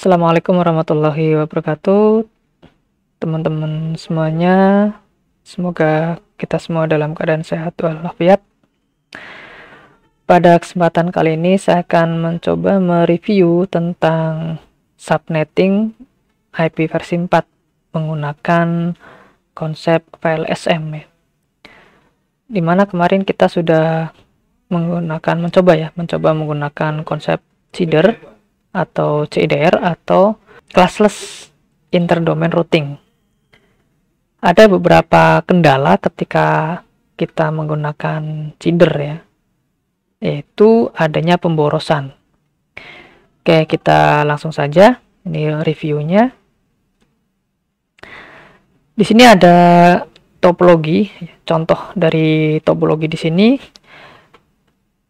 Assalamualaikum warahmatullahi wabarakatuh, teman-teman semuanya. Semoga kita semua dalam keadaan sehat walafiat. Pada kesempatan kali ini, saya akan mencoba mereview tentang subnetting IP versi 4 menggunakan konsep file SM ya. Dimana kemarin kita sudah menggunakan mencoba ya mencoba menggunakan konsep CIDR atau CIDR atau classless interdomain routing. Ada beberapa kendala ketika kita menggunakan CIDR ya, yaitu adanya pemborosan. Oke, kita langsung saja. Ini reviewnya. Di sini ada topologi, contoh dari topologi di sini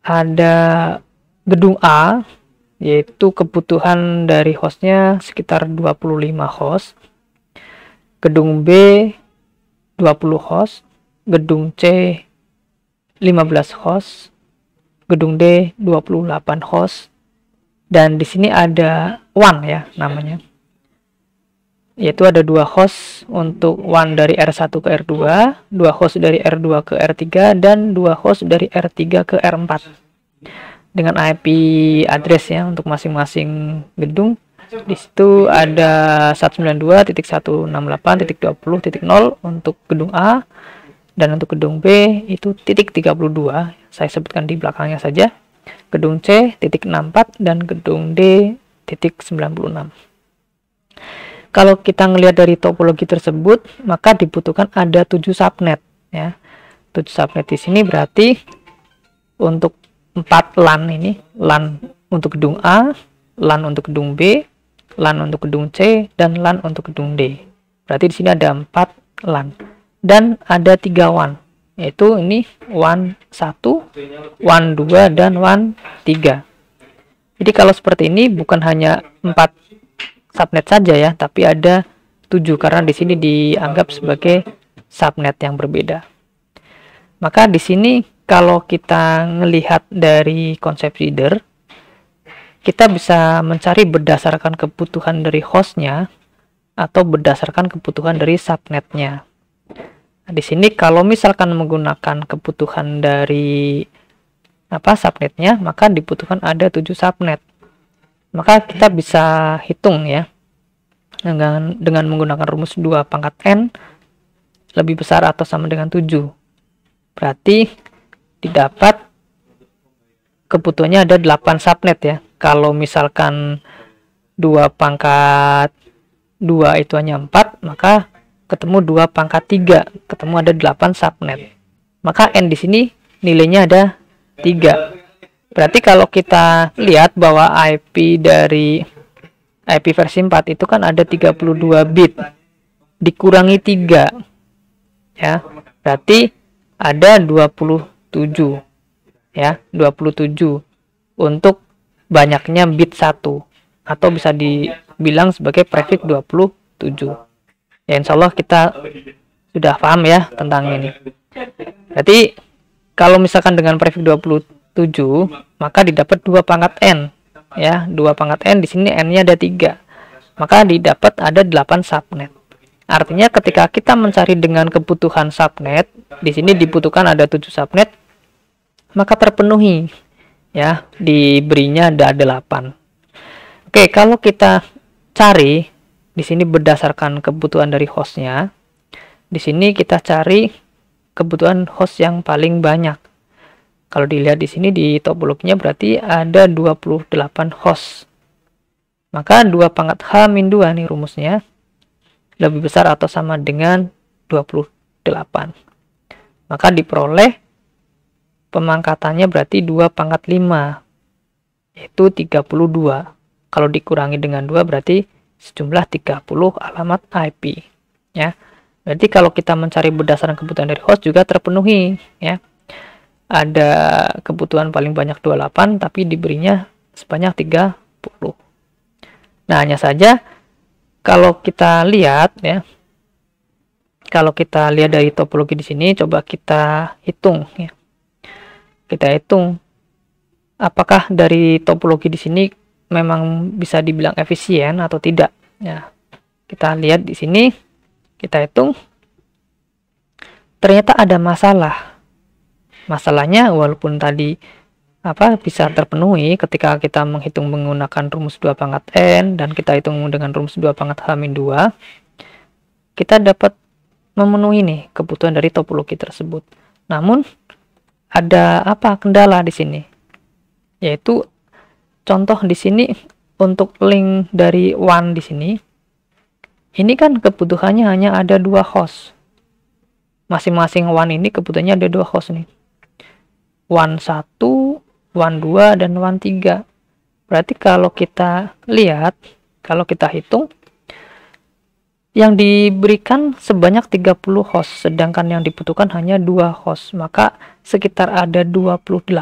ada gedung A yaitu kebutuhan dari hostnya sekitar 25 host, gedung B 20 host, gedung C 15 host, gedung D 28 host, dan di sini ada one ya namanya. Yaitu ada dua host untuk one dari R1 ke R2, dua host dari R2 ke R3, dan dua host dari R3 ke R4 dengan IP address ya untuk masing-masing gedung. Di situ ada 192.168.20.0 untuk gedung A dan untuk gedung B itu titik 32. Saya sebutkan di belakangnya saja. Gedung C titik 64 dan gedung D titik 96. Kalau kita melihat dari topologi tersebut, maka dibutuhkan ada 7 subnet ya. 7 subnet di sini berarti untuk 4 LAN ini, LAN untuk gedung A, LAN untuk gedung B, LAN untuk gedung C, dan LAN untuk gedung D. Berarti di sini ada 4 LAN. Dan ada 3 WAN, yaitu ini WAN 1, WAN 2, dan WAN 3. Jadi kalau seperti ini bukan hanya 4 subnet saja ya, tapi ada 7 karena di sini dianggap sebagai subnet yang berbeda. Maka di sini kalau kita melihat dari konsep feeder, kita bisa mencari berdasarkan kebutuhan dari hostnya atau berdasarkan kebutuhan dari subnetnya. Nah, di sini kalau misalkan menggunakan kebutuhan dari apa subnetnya, maka dibutuhkan ada 7 subnet. Maka kita bisa hitung ya dengan dengan menggunakan rumus 2 pangkat n lebih besar atau sama dengan 7. Berarti didapat kebutuhannya ada 8 subnet ya kalau misalkan dua pangkat dua itu hanya empat maka ketemu dua pangkat tiga ketemu ada 8 subnet maka n di sini nilainya ada tiga berarti kalau kita lihat bahwa IP dari IP versi 4 itu kan ada 32 bit dikurangi tiga ya berarti ada 20 ya 27 untuk banyaknya bit 1 atau bisa dibilang sebagai prefix 27 ya insya Allah kita sudah paham ya tentang ini jadi kalau misalkan dengan prefix 27 maka didapat dua pangkat n ya dua pangkat n di sini n nya ada tiga maka didapat ada 8 subnet artinya ketika kita mencari dengan kebutuhan subnet di sini dibutuhkan ada 7 subnet maka terpenuhi ya diberinya ada 8 oke kalau kita cari di sini berdasarkan kebutuhan dari hostnya di sini kita cari kebutuhan host yang paling banyak kalau dilihat di sini di topologinya berarti ada 28 host maka dua pangkat H min 2 nih rumusnya lebih besar atau sama dengan 28 maka diperoleh pemangkatannya berarti 2 pangkat 5, yaitu 32. Kalau dikurangi dengan 2 berarti sejumlah 30 alamat IP. Ya, Berarti kalau kita mencari berdasarkan kebutuhan dari host juga terpenuhi. ya Ada kebutuhan paling banyak 28, tapi diberinya sebanyak 30. Nah, hanya saja kalau kita lihat ya, kalau kita lihat dari topologi di sini, coba kita hitung ya kita hitung apakah dari topologi di sini memang bisa dibilang efisien atau tidak. Ya, kita lihat di sini, kita hitung. Ternyata ada masalah. Masalahnya walaupun tadi apa bisa terpenuhi ketika kita menghitung menggunakan rumus 2 pangkat n dan kita hitung dengan rumus 2 pangkat h-2 kita dapat memenuhi nih kebutuhan dari topologi tersebut. Namun ada apa kendala di sini yaitu contoh di sini untuk link dari one di sini ini kan kebutuhannya hanya ada dua host masing-masing one ini kebutuhannya ada dua host nih one satu, one dua, dan one tiga. berarti kalau kita lihat kalau kita hitung yang diberikan sebanyak 30 host sedangkan yang dibutuhkan hanya dua host maka sekitar ada 28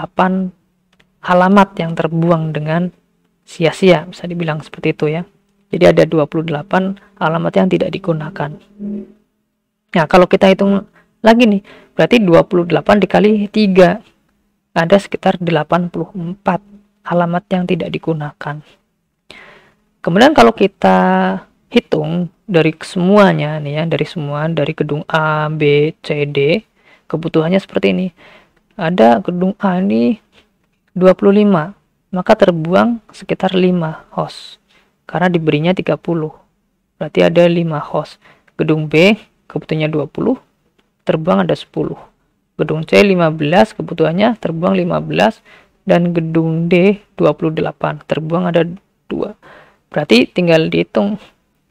alamat yang terbuang dengan sia-sia bisa dibilang seperti itu ya jadi ada 28 alamat yang tidak digunakan nah kalau kita hitung lagi nih berarti 28 dikali 3 ada sekitar 84 alamat yang tidak digunakan kemudian kalau kita hitung dari semuanya nih ya, dari semua dari gedung A, B, C, D kebutuhannya seperti ini. Ada gedung A ini 25, maka terbuang sekitar 5 host karena diberinya 30. Berarti ada 5 host. Gedung B kebutuhannya 20, terbuang ada 10. Gedung C 15 kebutuhannya terbuang 15 dan gedung D 28 terbuang ada 2. Berarti tinggal dihitung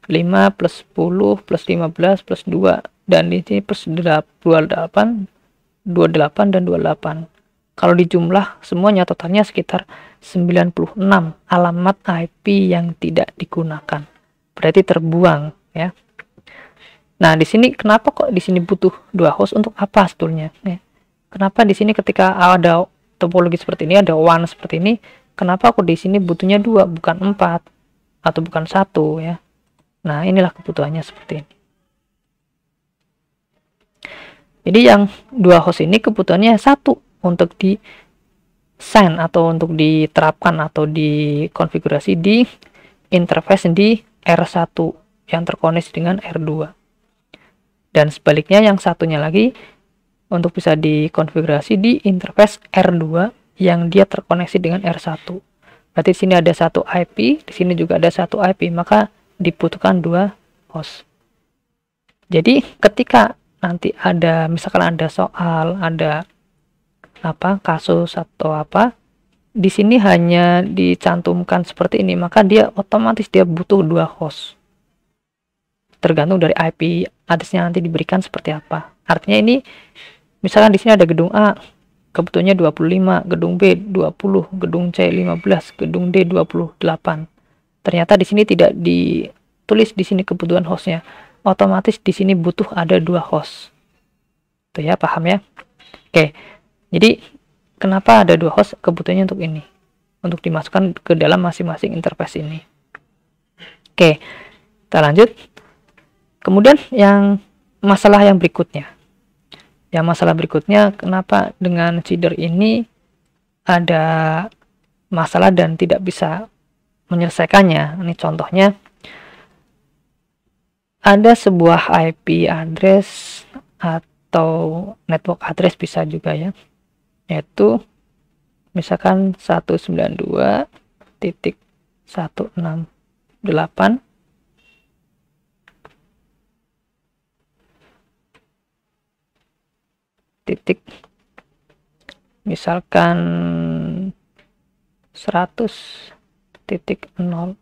5 plus 10 plus 15 plus 2 dan di sini plus 28 28 dan 28 kalau dijumlah semuanya totalnya sekitar 96 alamat IP yang tidak digunakan berarti terbuang ya nah di sini kenapa kok di sini butuh dua host untuk apa sebetulnya ya. kenapa di sini ketika ada topologi seperti ini ada one seperti ini kenapa aku di sini butuhnya dua bukan empat atau bukan satu ya Nah, inilah kebutuhannya seperti ini. Jadi yang dua host ini kebutuhannya satu untuk di send atau untuk diterapkan atau dikonfigurasi di interface di R1 yang terkoneksi dengan R2. Dan sebaliknya yang satunya lagi untuk bisa dikonfigurasi di interface R2 yang dia terkoneksi dengan R1. Berarti di sini ada satu IP, di sini juga ada satu IP, maka dibutuhkan dua host. Jadi ketika nanti ada misalkan ada soal, ada apa kasus atau apa di sini hanya dicantumkan seperti ini, maka dia otomatis dia butuh dua host. Tergantung dari IP addressnya nanti diberikan seperti apa. Artinya ini misalkan di sini ada gedung A, kebutuhannya 25, gedung B 20, gedung C 15, gedung D 28. Ternyata di sini tidak ditulis di sini kebutuhan hostnya. Otomatis di sini butuh ada dua host. Tuh ya, paham ya? Oke. Jadi kenapa ada dua host kebutuhannya untuk ini? Untuk dimasukkan ke dalam masing-masing interface ini. Oke. Kita lanjut. Kemudian yang masalah yang berikutnya. Yang masalah berikutnya kenapa dengan seeder ini ada masalah dan tidak bisa menyelesaikannya. Ini contohnya ada sebuah IP address atau network address bisa juga ya. Yaitu misalkan 192.168 titik misalkan 100 titik 0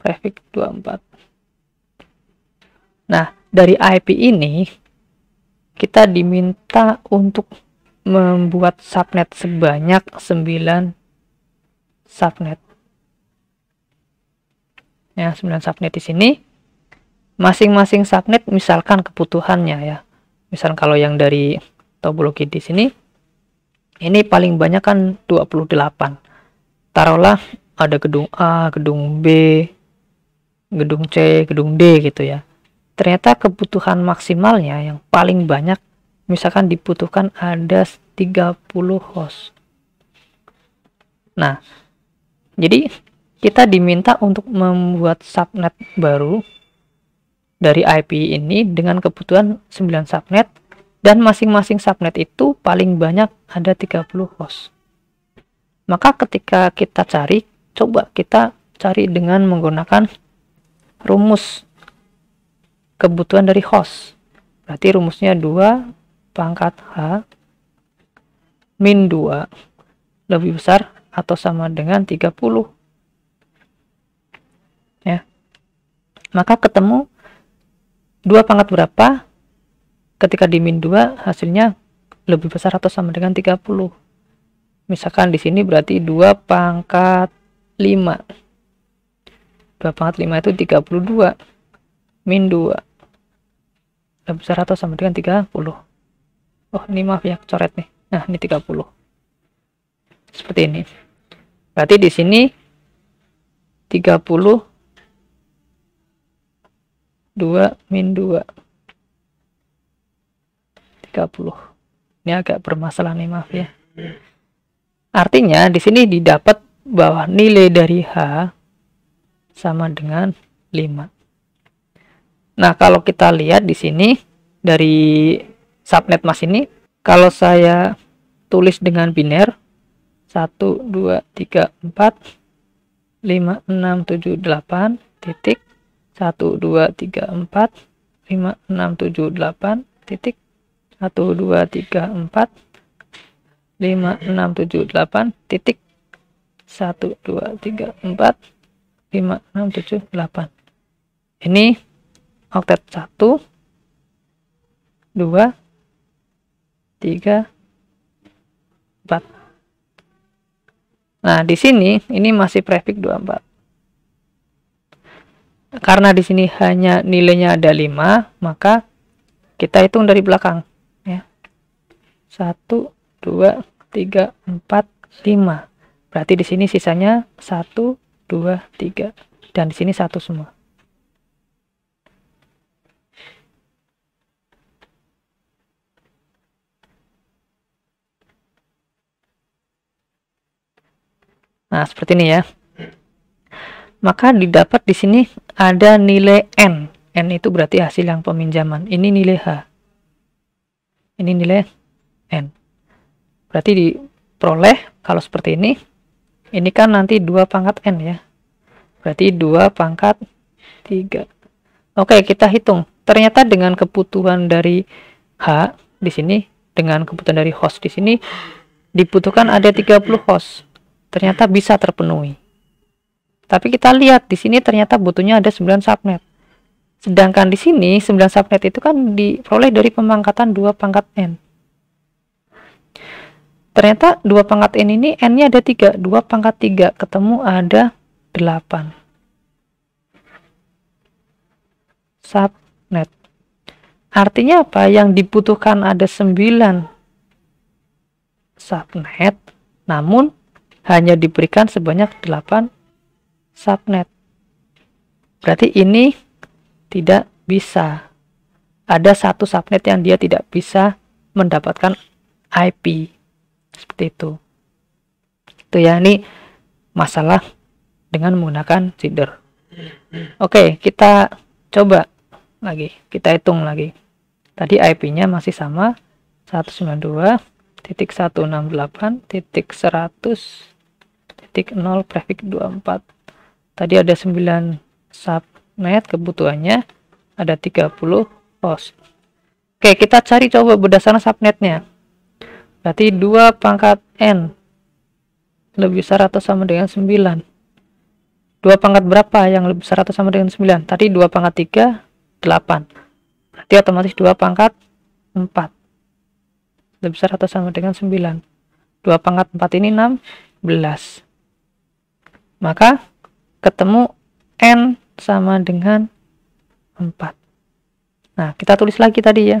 prefix 24 nah dari IP ini kita diminta untuk membuat subnet sebanyak 9 subnet ya 9 subnet di sini masing-masing subnet misalkan kebutuhannya ya misal kalau yang dari topologi di sini ini paling banyak kan 28 taruhlah ada gedung A, gedung B, gedung C, gedung D gitu ya. Ternyata kebutuhan maksimalnya yang paling banyak misalkan dibutuhkan ada 30 host. Nah, jadi kita diminta untuk membuat subnet baru dari IP ini dengan kebutuhan 9 subnet dan masing-masing subnet itu paling banyak ada 30 host. Maka ketika kita cari coba kita cari dengan menggunakan rumus kebutuhan dari host berarti rumusnya 2 pangkat H min 2 lebih besar atau sama dengan 30 ya maka ketemu 2 pangkat berapa ketika di min 2 hasilnya lebih besar atau sama dengan 30 misalkan di sini berarti 2 pangkat 5 2 pangkat 5 itu 32 min 2 lebih besar atau sama dengan 30 oh ini maaf ya coret nih nah ini 30 seperti ini berarti di sini 30 2 min 2 30 ini agak bermasalah nih maaf ya artinya di sini didapat bahwa nilai dari H sama dengan 5. Nah, kalau kita lihat di sini dari subnet mas ini, kalau saya tulis dengan biner 1 2 3 4 5 6 7 8 titik 1 2 3 4 5 6 7 8 titik 1 2 3 4 5 6 7 8 titik 1, 2, 3, 4, 5, 6, 7, 8. Ini oktet 1, 2, 3, 4. Nah, di sini ini masih prefix 24. Karena di sini hanya nilainya ada 5, maka kita hitung dari belakang. Ya. 1, 2, 3, 4, 5. Berarti di sini sisanya 1, 2, 3. Dan di sini 1 semua. Nah, seperti ini ya. Maka didapat di sini ada nilai N. N itu berarti hasil yang peminjaman. Ini nilai H. Ini nilai N. Berarti diperoleh kalau seperti ini ini kan nanti dua pangkat N ya berarti dua pangkat tiga. oke kita hitung ternyata dengan kebutuhan dari H di sini dengan kebutuhan dari host di sini dibutuhkan ada 30 host ternyata bisa terpenuhi tapi kita lihat di sini ternyata butuhnya ada 9 subnet sedangkan di sini 9 subnet itu kan diperoleh dari pemangkatan 2 pangkat N ternyata 2 pangkat n ini n-nya ada 3 2 pangkat 3 ketemu ada 8 subnet artinya apa yang dibutuhkan ada 9 subnet namun hanya diberikan sebanyak 8 subnet berarti ini tidak bisa ada satu subnet yang dia tidak bisa mendapatkan IP seperti itu itu ya ini masalah dengan menggunakan cider oke okay, kita coba lagi kita hitung lagi tadi IP nya masih sama 192.168.100.0 prefix 24 tadi ada 9 subnet kebutuhannya ada 30 host oke kita cari coba berdasarkan subnetnya Berarti 2 pangkat N lebih besar atau sama dengan 9. 2 pangkat berapa yang lebih besar atau sama dengan 9? Tadi 2 pangkat 3, 8. Berarti otomatis 2 pangkat 4. Lebih besar atau sama dengan 9. 2 pangkat 4 ini 16. Maka ketemu N sama dengan 4. Nah, kita tulis lagi tadi ya.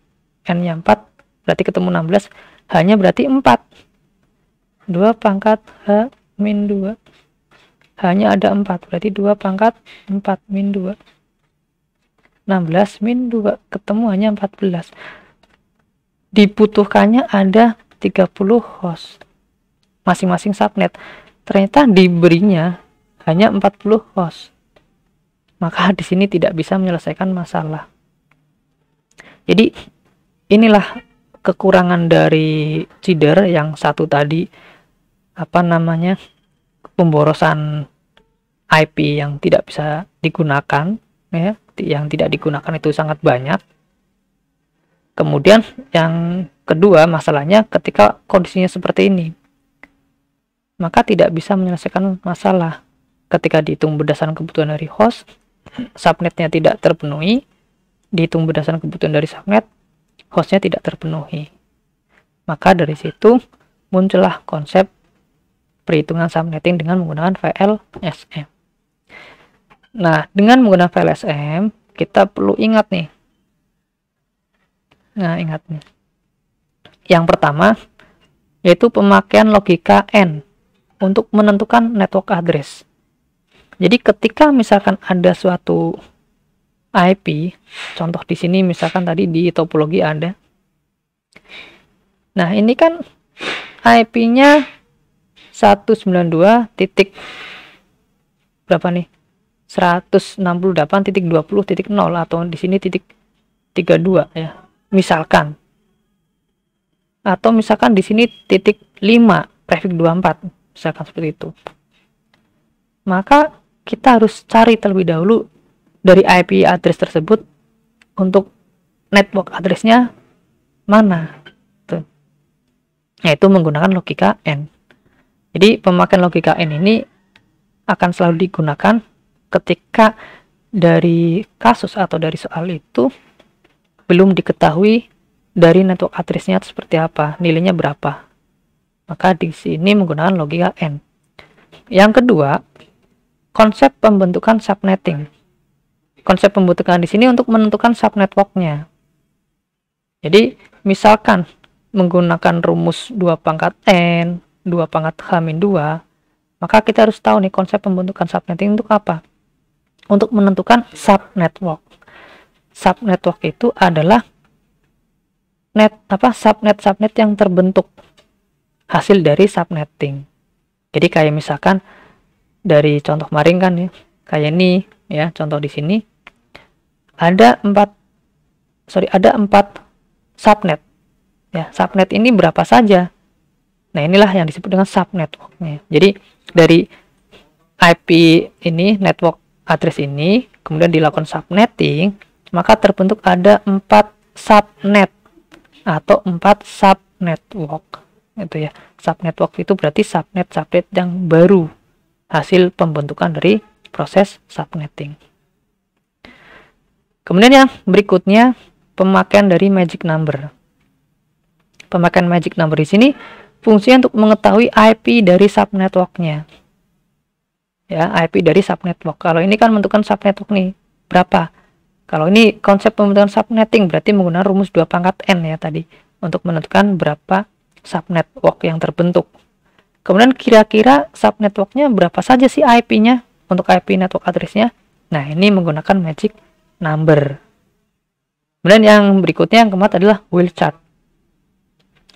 N-nya 4, berarti ketemu 16. H-nya berarti 4. 2 pangkat H min 2. H-nya ada 4, berarti 2 pangkat 4 min 2. 16 min 2, ketemu hanya 14. Dibutuhkannya ada 30 host. Masing-masing subnet. Ternyata diberinya hanya 40 host. Maka di sini tidak bisa menyelesaikan masalah. Jadi inilah kekurangan dari cider yang satu tadi apa namanya pemborosan IP yang tidak bisa digunakan ya yang tidak digunakan itu sangat banyak kemudian yang kedua masalahnya ketika kondisinya seperti ini maka tidak bisa menyelesaikan masalah ketika dihitung berdasarkan kebutuhan dari host subnetnya tidak terpenuhi dihitung berdasarkan kebutuhan dari subnet hostnya tidak terpenuhi. Maka dari situ muncullah konsep perhitungan subnetting dengan menggunakan VLSM. Nah, dengan menggunakan VLSM, kita perlu ingat nih. Nah, ingat nih. Yang pertama, yaitu pemakaian logika N untuk menentukan network address. Jadi ketika misalkan ada suatu IP, contoh di sini misalkan tadi di topologi ada. Nah, ini kan IP-nya 192 titik berapa nih? 168.20.0 atau di sini titik 32 ya. Misalkan atau misalkan di sini titik 5 prefix 24 misalkan seperti itu maka kita harus cari terlebih dahulu dari IP address tersebut untuk network addressnya mana tuh yaitu menggunakan logika N jadi pemakaian logika N ini akan selalu digunakan ketika dari kasus atau dari soal itu belum diketahui dari network addressnya seperti apa, nilainya berapa. Maka di sini menggunakan logika N. Yang kedua, konsep pembentukan subnetting konsep pembentukan di sini untuk menentukan subnetworknya. Jadi misalkan menggunakan rumus 2 pangkat n, 2 pangkat h min 2, maka kita harus tahu nih konsep pembentukan subnetting untuk apa? Untuk menentukan subnetwork. Subnetwork itu adalah net apa subnet subnet yang terbentuk hasil dari subnetting. Jadi kayak misalkan dari contoh maring kan ya, kayak ini ya contoh di sini ada empat sorry ada empat subnet ya subnet ini berapa saja nah inilah yang disebut dengan subnet ya. jadi dari IP ini network address ini kemudian dilakukan subnetting maka terbentuk ada empat subnet atau empat subnetwork itu ya subnetwork itu berarti subnet subnet yang baru hasil pembentukan dari proses subnetting Kemudian yang berikutnya pemakaian dari magic number. Pemakaian magic number di sini fungsinya untuk mengetahui IP dari subnetworknya. Ya, IP dari subnetwork. Kalau ini kan menentukan subnetwork nih, berapa? Kalau ini konsep pembentukan subnetting berarti menggunakan rumus 2 pangkat n ya tadi untuk menentukan berapa subnetwork yang terbentuk. Kemudian kira-kira subnetworknya berapa saja sih IP-nya untuk IP network address-nya? Nah, ini menggunakan magic number. Kemudian yang berikutnya yang keempat adalah wheel chart.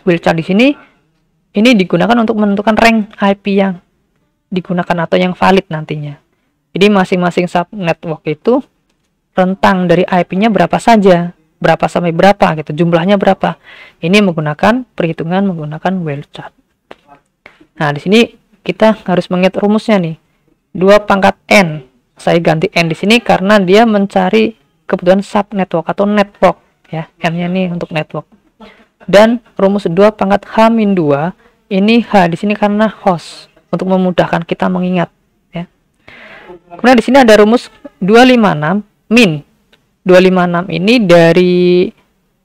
Wheel chart di sini ini digunakan untuk menentukan rank IP yang digunakan atau yang valid nantinya. Jadi masing-masing subnetwork itu rentang dari IP-nya berapa saja, berapa sampai berapa gitu, jumlahnya berapa. Ini menggunakan perhitungan menggunakan wheel chart. Nah, di sini kita harus mengingat rumusnya nih. 2 pangkat N saya ganti n di sini karena dia mencari kebutuhan sub network atau network ya n-nya nih untuk network dan rumus 2 pangkat h min 2 ini h di sini karena host untuk memudahkan kita mengingat ya kemudian di sini ada rumus 256 min 256 ini dari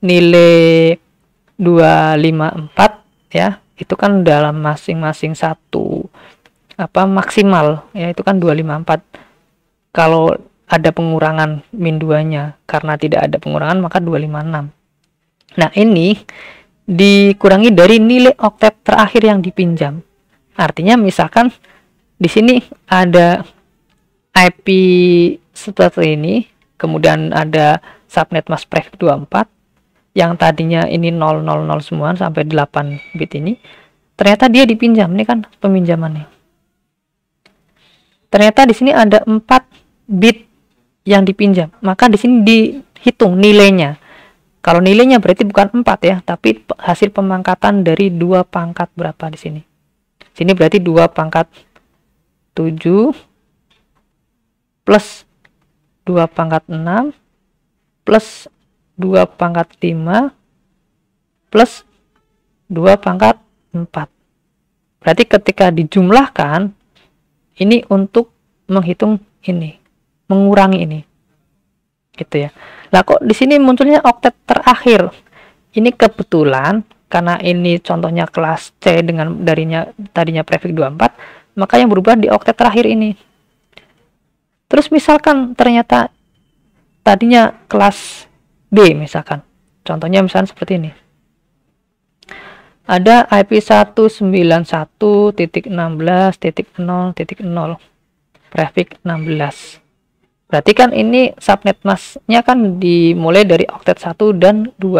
nilai 254 ya itu kan dalam masing-masing satu apa maksimal ya itu kan 254 kalau ada pengurangan min 2-nya karena tidak ada pengurangan maka 256 nah ini dikurangi dari nilai oktet terakhir yang dipinjam artinya misalkan di sini ada IP seperti ini kemudian ada subnet mask prefix 24 yang tadinya ini 000 semua sampai 8 bit ini ternyata dia dipinjam ini kan peminjamannya ternyata di sini ada 4 bit yang dipinjam. Maka di sini dihitung nilainya. Kalau nilainya berarti bukan 4 ya, tapi hasil pemangkatan dari dua pangkat berapa di sini. Sini berarti 2 pangkat 7 plus 2 pangkat 6 plus 2 pangkat 5 plus 2 pangkat 4. Berarti ketika dijumlahkan, ini untuk menghitung ini mengurangi ini gitu ya lah kok di sini munculnya oktet terakhir ini kebetulan karena ini contohnya kelas C dengan darinya tadinya prefix 24 maka yang berubah di oktet terakhir ini terus misalkan ternyata tadinya kelas B misalkan contohnya misalkan seperti ini ada IP 191.16.0.0 prefix 16 Berarti kan ini subnet masnya kan dimulai dari oktet 1 dan 2.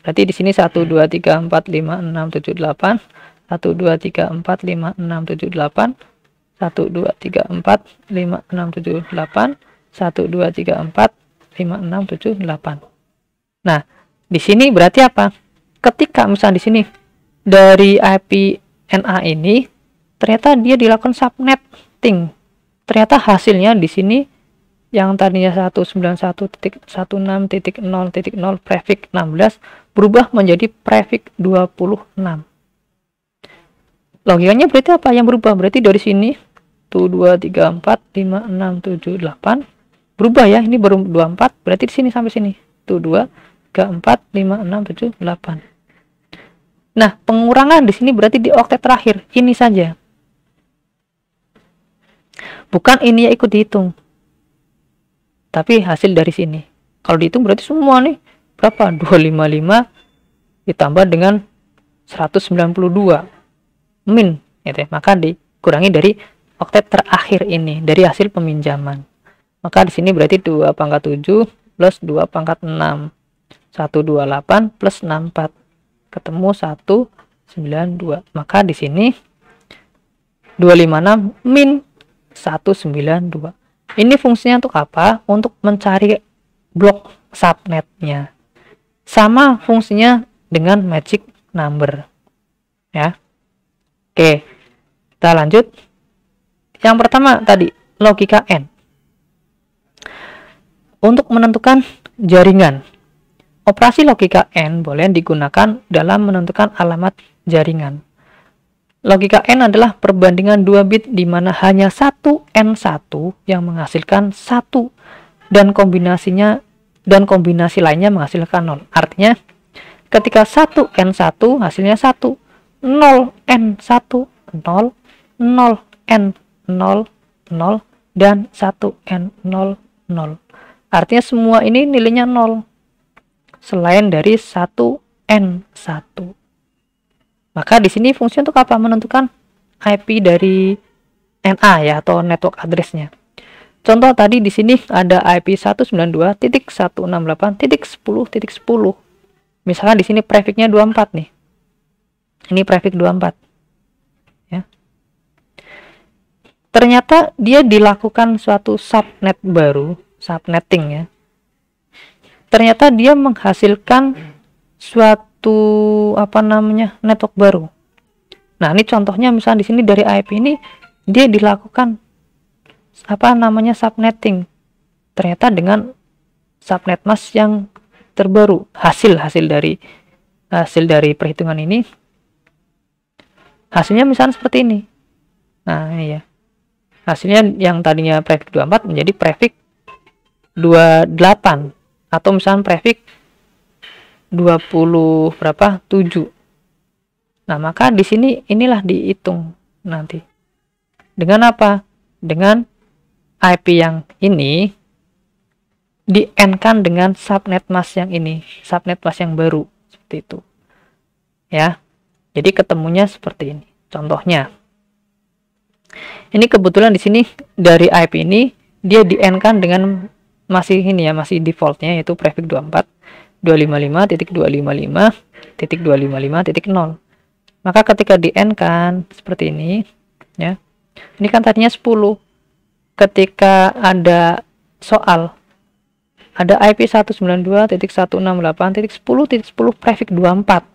Berarti di sini 1 2 3 4 5 6 7 8 1 2 3 4 5 6 7 8 1 2 3 4 5 6 7 8 1 2 3 4 5 6 7 8. Nah, di sini berarti apa? Ketika misalnya di sini dari IP NA ini ternyata dia dilakukan subnetting. Ternyata hasilnya di sini yang tadinya 191.16.0.0 prefix 16 berubah menjadi prefix 26. Logikanya berarti apa yang berubah? Berarti dari sini 1, 2, 3, 4, 5, 6, 7, 8 berubah ya. Ini baru 24 berarti di sini sampai sini. 1, 2, 3, 4, 5, 6, 7, 8. Nah, pengurangan di sini berarti di oktet terakhir. Ini saja. Bukan ini ya ikut dihitung tapi hasil dari sini kalau dihitung berarti semua nih berapa 255 ditambah dengan 192 min gitu ya. maka dikurangi dari oktet terakhir ini dari hasil peminjaman maka di sini berarti 2 pangkat 7 plus 2 pangkat 6 128 plus 64 ketemu 192 maka di sini 256 min 192 ini fungsinya untuk apa? Untuk mencari blok subnetnya. Sama fungsinya dengan magic number. Ya. Oke. Kita lanjut. Yang pertama tadi logika N. Untuk menentukan jaringan. Operasi logika N boleh digunakan dalam menentukan alamat jaringan. Logika N adalah perbandingan dua bit di mana hanya satu N1 yang menghasilkan satu dan kombinasinya dan kombinasi lainnya menghasilkan nol. Artinya ketika satu N1 hasilnya satu. 0 N1 nol 0 N 0 nol dan satu N 0 nol. Artinya semua ini nilainya nol selain dari satu N1. Maka di sini fungsi untuk apa? Menentukan IP dari NA ya atau network addressnya. Contoh tadi di sini ada IP 192.168.10.10. Misalkan di sini prefiknya 24 nih. Ini prefix 24. Ya. Ternyata dia dilakukan suatu subnet baru, subnetting ya. Ternyata dia menghasilkan suatu suatu apa namanya network baru. Nah, ini contohnya misalnya di sini dari IP ini dia dilakukan apa namanya subnetting. Ternyata dengan subnet mask yang terbaru hasil hasil dari hasil dari perhitungan ini hasilnya misalnya seperti ini. Nah, ini ya. Hasilnya yang tadinya prefix 24 menjadi prefix 28 atau misalnya prefix 20 berapa? 7. Nah, maka di sini inilah dihitung nanti. Dengan apa? Dengan IP yang ini di kan dengan subnet mask yang ini, subnet mask yang baru seperti itu. Ya. Jadi ketemunya seperti ini. Contohnya ini kebetulan di sini dari IP ini dia di kan dengan masih ini ya, masih defaultnya yaitu prefix 24 255.255.255.0. Maka ketika di n kan seperti ini ya. Ini kan tadinya 10. Ketika ada soal ada IP 192.168.10.10 prefix 24.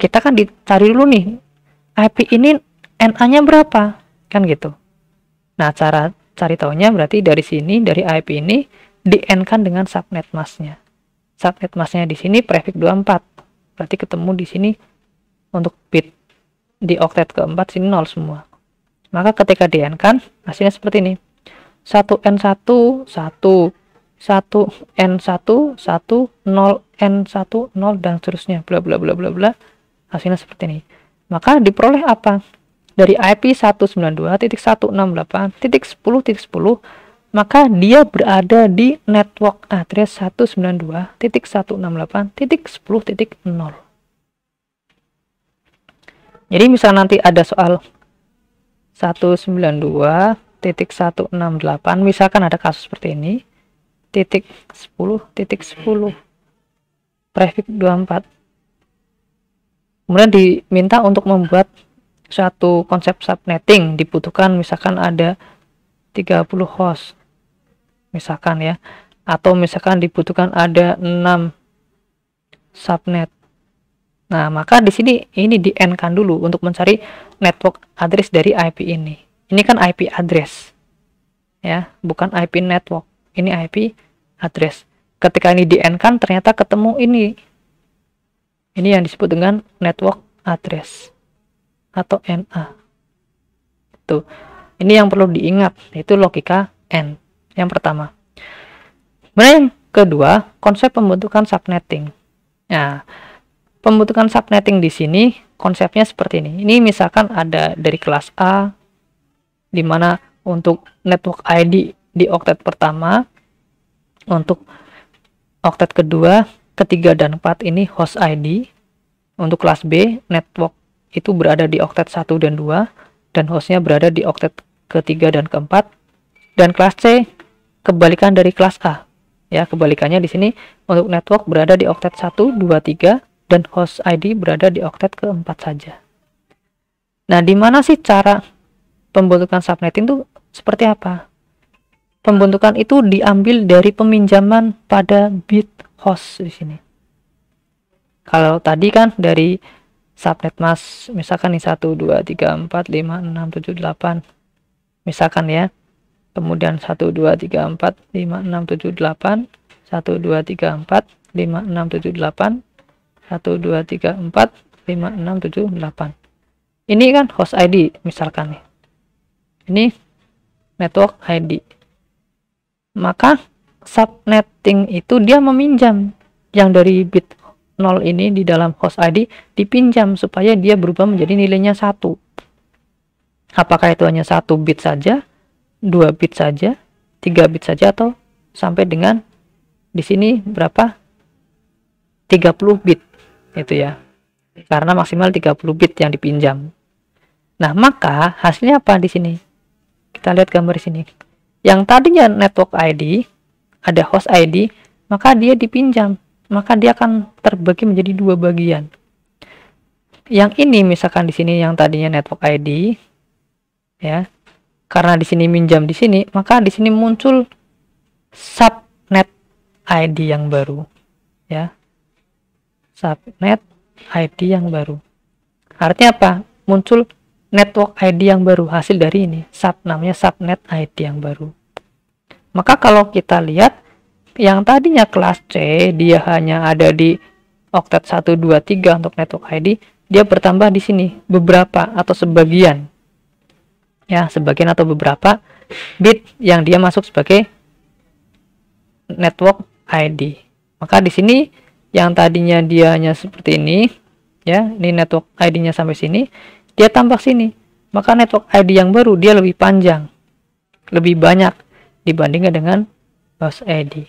Kita kan dicari dulu nih IP ini NA-nya berapa? Kan gitu. Nah, cara cari taunya berarti dari sini dari IP ini di-N kan dengan subnet masnya subnet masnya di sini prefix 24. Berarti ketemu di sini untuk bit di oktet keempat sini nol semua. Maka ketika di-n kan hasilnya seperti ini. 1n1 1 1n1 1 0n1 0 dan seterusnya bla bla bla bla bla hasilnya seperti ini. Maka diperoleh apa? Dari IP 192.168.10.10 maka dia berada di network address 192.168.10.0. Jadi misal nanti ada soal 192.168, misalkan ada kasus seperti ini, titik 10, titik 10, prefix 24. Kemudian diminta untuk membuat satu konsep subnetting, dibutuhkan misalkan ada 30 host misalkan ya atau misalkan dibutuhkan ada 6 subnet nah maka di sini ini di n kan dulu untuk mencari network address dari IP ini ini kan IP address ya bukan IP network ini IP address ketika ini di n kan ternyata ketemu ini ini yang disebut dengan network address atau NA itu ini yang perlu diingat itu logika N yang pertama. Kemudian yang kedua, konsep pembentukan subnetting. Nah, pembentukan subnetting di sini konsepnya seperti ini. Ini misalkan ada dari kelas A, di mana untuk network ID di oktet pertama, untuk oktet kedua, ketiga, dan empat ini host ID. Untuk kelas B, network itu berada di oktet 1 dan 2, dan hostnya berada di oktet ketiga dan keempat. Dan kelas C, kebalikan dari kelas A. Ya, kebalikannya di sini untuk network berada di oktet 1, 2, 3 dan host ID berada di oktet keempat saja. Nah, di mana sih cara pembentukan subnetting itu seperti apa? Pembentukan itu diambil dari peminjaman pada bit host di sini. Kalau tadi kan dari subnet mask misalkan nih 1, 2, 3, 4, 5, 6, 7, 8, misalkan ya, kemudian 1 2 3 4 5 6 7 8 1 2 3 4 5 6 7 8 1 2 3 4 5 6 7 8 ini kan host ID misalkan nih ini network ID maka subnetting itu dia meminjam yang dari bit 0 ini di dalam host ID dipinjam supaya dia berubah menjadi nilainya satu apakah itu hanya satu bit saja 2 bit saja 3 bit saja atau sampai dengan di sini berapa 30 bit itu ya karena maksimal 30 bit yang dipinjam nah maka hasilnya apa di sini kita lihat gambar di sini yang tadinya network ID ada host ID maka dia dipinjam maka dia akan terbagi menjadi dua bagian yang ini misalkan di sini yang tadinya network ID ya karena di sini minjam di sini, maka di sini muncul subnet ID yang baru, ya. Subnet ID yang baru. Artinya apa? Muncul network ID yang baru hasil dari ini, sub namanya subnet ID yang baru. Maka kalau kita lihat yang tadinya kelas C dia hanya ada di octet 1 2 3 untuk network ID, dia bertambah di sini beberapa atau sebagian ya sebagian atau beberapa bit yang dia masuk sebagai network ID. Maka di sini yang tadinya dia hanya seperti ini, ya, ini network ID-nya sampai sini, dia tampak sini. Maka network ID yang baru dia lebih panjang, lebih banyak dibandingkan dengan host ID.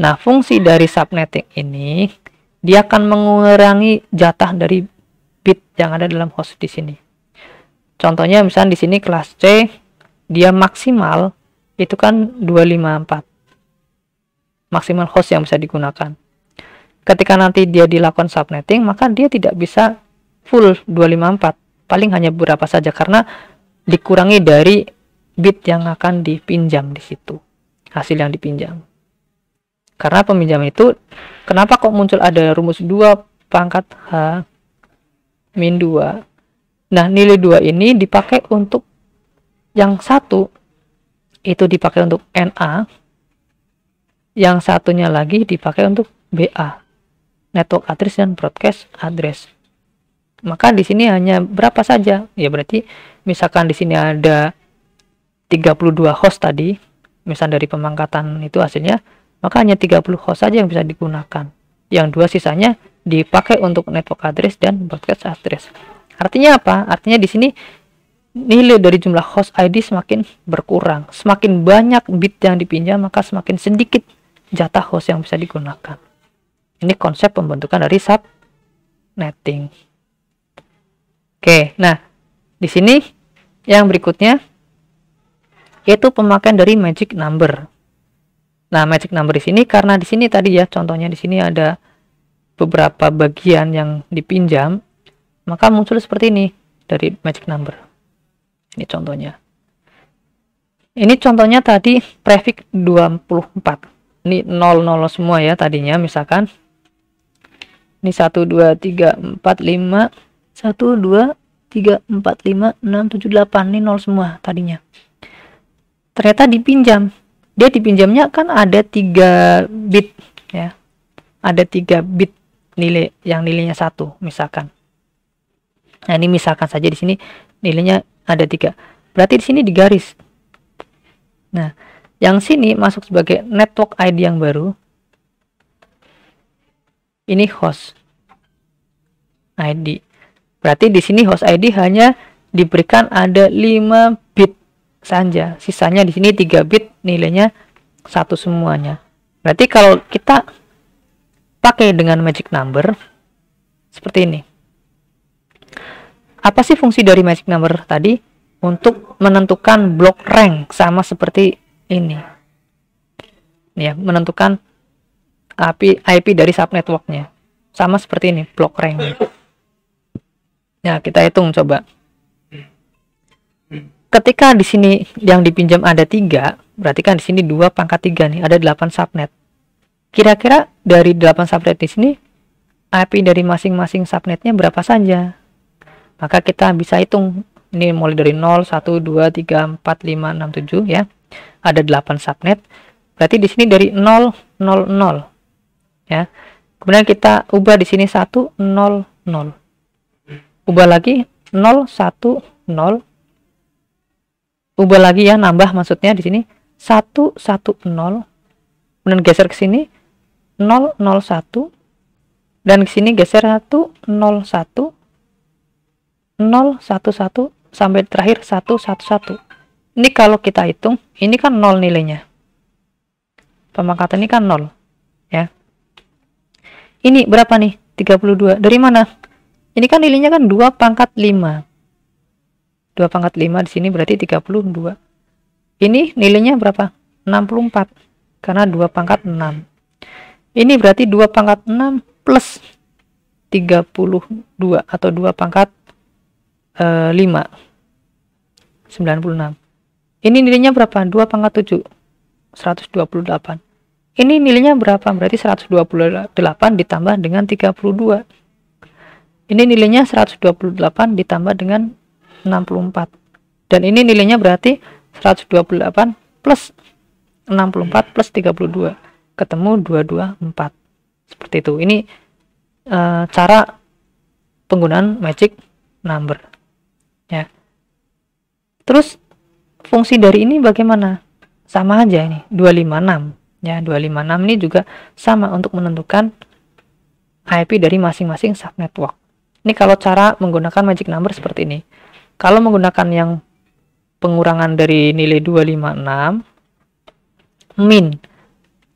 Nah, fungsi dari subnetting ini dia akan mengurangi jatah dari bit yang ada dalam host di sini. Contohnya misalnya di sini kelas C dia maksimal itu kan 254. Maksimal host yang bisa digunakan. Ketika nanti dia dilakukan subnetting, maka dia tidak bisa full 254. Paling hanya beberapa saja karena dikurangi dari bit yang akan dipinjam di situ. Hasil yang dipinjam. Karena peminjam itu kenapa kok muncul ada rumus 2 pangkat H min 2 Nah, nilai dua ini dipakai untuk yang satu itu dipakai untuk NA, yang satunya lagi dipakai untuk BA, network address dan broadcast address. Maka di sini hanya berapa saja? Ya berarti misalkan di sini ada 32 host tadi, misal dari pemangkatan itu hasilnya, maka hanya 30 host saja yang bisa digunakan. Yang dua sisanya dipakai untuk network address dan broadcast address. Artinya apa? Artinya di sini nilai dari jumlah host ID semakin berkurang. Semakin banyak bit yang dipinjam, maka semakin sedikit jatah host yang bisa digunakan. Ini konsep pembentukan dari subnetting. Oke, nah di sini yang berikutnya yaitu pemakaian dari magic number. Nah, magic number di sini karena di sini tadi ya contohnya di sini ada beberapa bagian yang dipinjam maka muncul seperti ini dari magic number ini contohnya ini contohnya tadi prefix 24 ini 00 semua ya tadinya misalkan ini 1 2 3 4 5 1 2 3 4 5 6 7 8 ini 0 semua tadinya ternyata dipinjam dia dipinjamnya kan ada 3 bit ya ada 3 bit nilai yang nilainya satu misalkan Nah, ini misalkan saja di sini nilainya ada tiga. Berarti di sini digaris. Nah, yang sini masuk sebagai network ID yang baru. Ini host ID. Berarti di sini host ID hanya diberikan ada 5 bit saja. Sisanya di sini 3 bit nilainya satu semuanya. Berarti kalau kita pakai dengan magic number seperti ini apa sih fungsi dari magic number tadi untuk menentukan blok rank sama seperti ini ya menentukan IP, IP dari subnetworknya sama seperti ini blok rank ya kita hitung coba ketika di sini yang dipinjam ada tiga berarti kan di sini dua pangkat tiga nih ada delapan subnet kira-kira dari delapan subnet di sini IP dari masing-masing subnetnya berapa saja maka kita bisa hitung ini mulai dari 0 1 2 3 4 5 6 7 ya ada 8 subnet berarti di sini dari 0 0 0 ya kemudian kita ubah di sini 1 0 0 ubah lagi 0 1 0 ubah lagi ya nambah maksudnya di sini 1 1 0 kemudian geser ke sini 0 0 1 dan ke sini geser 1 0 1 0, 1, 1, sampai terakhir 1, 1, 1. Ini kalau kita hitung, ini kan 0 nilainya. Pemangkatan ini kan 0. Ya. Ini berapa nih? 32. Dari mana? Ini kan nilainya kan 2 pangkat 5. 2 pangkat 5 di sini berarti 32. Ini nilainya berapa? 64. Karena 2 pangkat 6. Ini berarti 2 pangkat 6 plus 32 atau 2 pangkat 5 eh, 96 ini nilainya berapa 2 pangkat 7 128 ini nilainya berapa berarti 128 ditambah dengan 32 ini nilainya 128 ditambah dengan 64 dan ini nilainya berarti 128 plus 64 plus 32 ketemu 224 seperti itu ini e, cara penggunaan magic number ya terus fungsi dari ini bagaimana sama aja ini 256 ya 256 ini juga sama untuk menentukan IP dari masing-masing subnetwork ini kalau cara menggunakan magic number seperti ini kalau menggunakan yang pengurangan dari nilai 256 min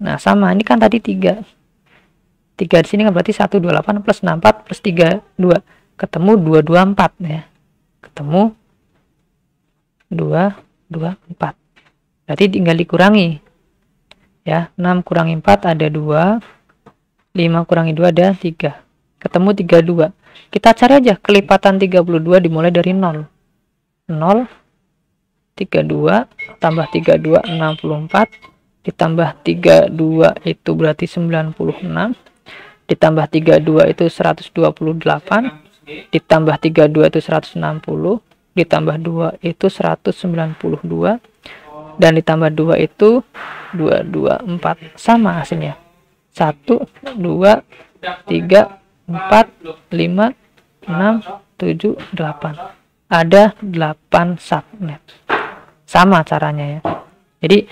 nah sama ini kan tadi 3 3 di sini kan berarti 128 plus 64 plus 32 ketemu 224 ya ketemu 2, 2, 4. Berarti tinggal dikurangi. Ya, 6 kurangi 4 ada 2, 5 kurangi 2 ada 3. Ketemu 32. Kita cari aja kelipatan 32 dimulai dari 0. 0, 32, tambah 32, 64, ditambah 32 itu berarti 96, ditambah 32 itu 128, ditambah 32 itu 160 ditambah 2 itu 192 dan ditambah 2 itu 224 sama hasilnya 1, 2, 3, 4, 5, 6, 7, 8 ada 8 subnet sama caranya ya jadi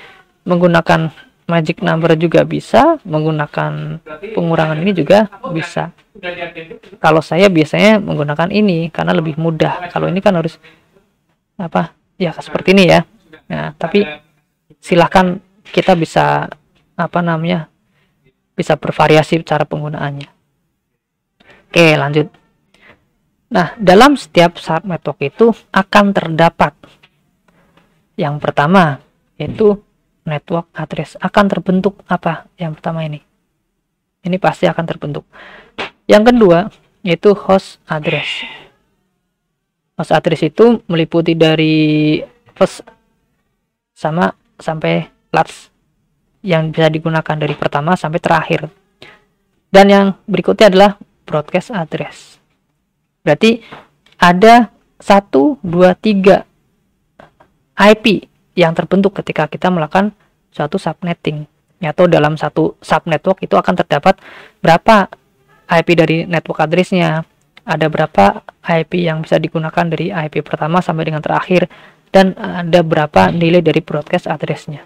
menggunakan magic number juga bisa menggunakan pengurangan ini juga bisa kalau saya biasanya menggunakan ini karena lebih mudah. Kalau ini kan harus apa? Ya seperti ini ya. Nah, tapi silahkan kita bisa apa namanya? Bisa bervariasi cara penggunaannya. Oke, lanjut. Nah, dalam setiap saat talk itu akan terdapat yang pertama yaitu network address akan terbentuk apa yang pertama ini ini pasti akan terbentuk yang kedua yaitu host address. Host address itu meliputi dari first sama sampai last yang bisa digunakan dari pertama sampai terakhir. Dan yang berikutnya adalah broadcast address. Berarti ada 1, 2, 3 IP yang terbentuk ketika kita melakukan suatu subnetting atau dalam satu subnetwork itu akan terdapat berapa IP dari network address-nya. Ada berapa IP yang bisa digunakan dari IP pertama sampai dengan terakhir dan ada berapa nilai dari broadcast address-nya.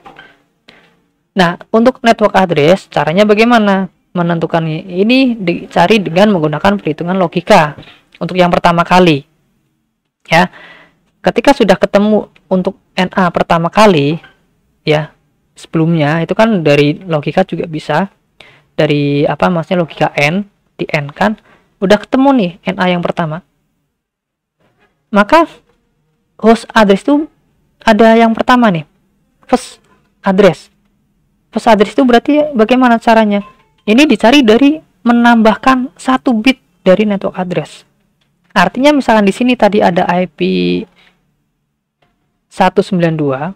Nah, untuk network address caranya bagaimana? Menentukan ini dicari dengan menggunakan perhitungan logika untuk yang pertama kali. Ya. Ketika sudah ketemu untuk NA pertama kali, ya, sebelumnya itu kan dari logika juga bisa dari apa maksudnya logika N di N kan udah ketemu nih NA yang pertama maka host address itu ada yang pertama nih first address first address itu berarti bagaimana caranya ini dicari dari menambahkan satu bit dari network address artinya misalkan di sini tadi ada IP 192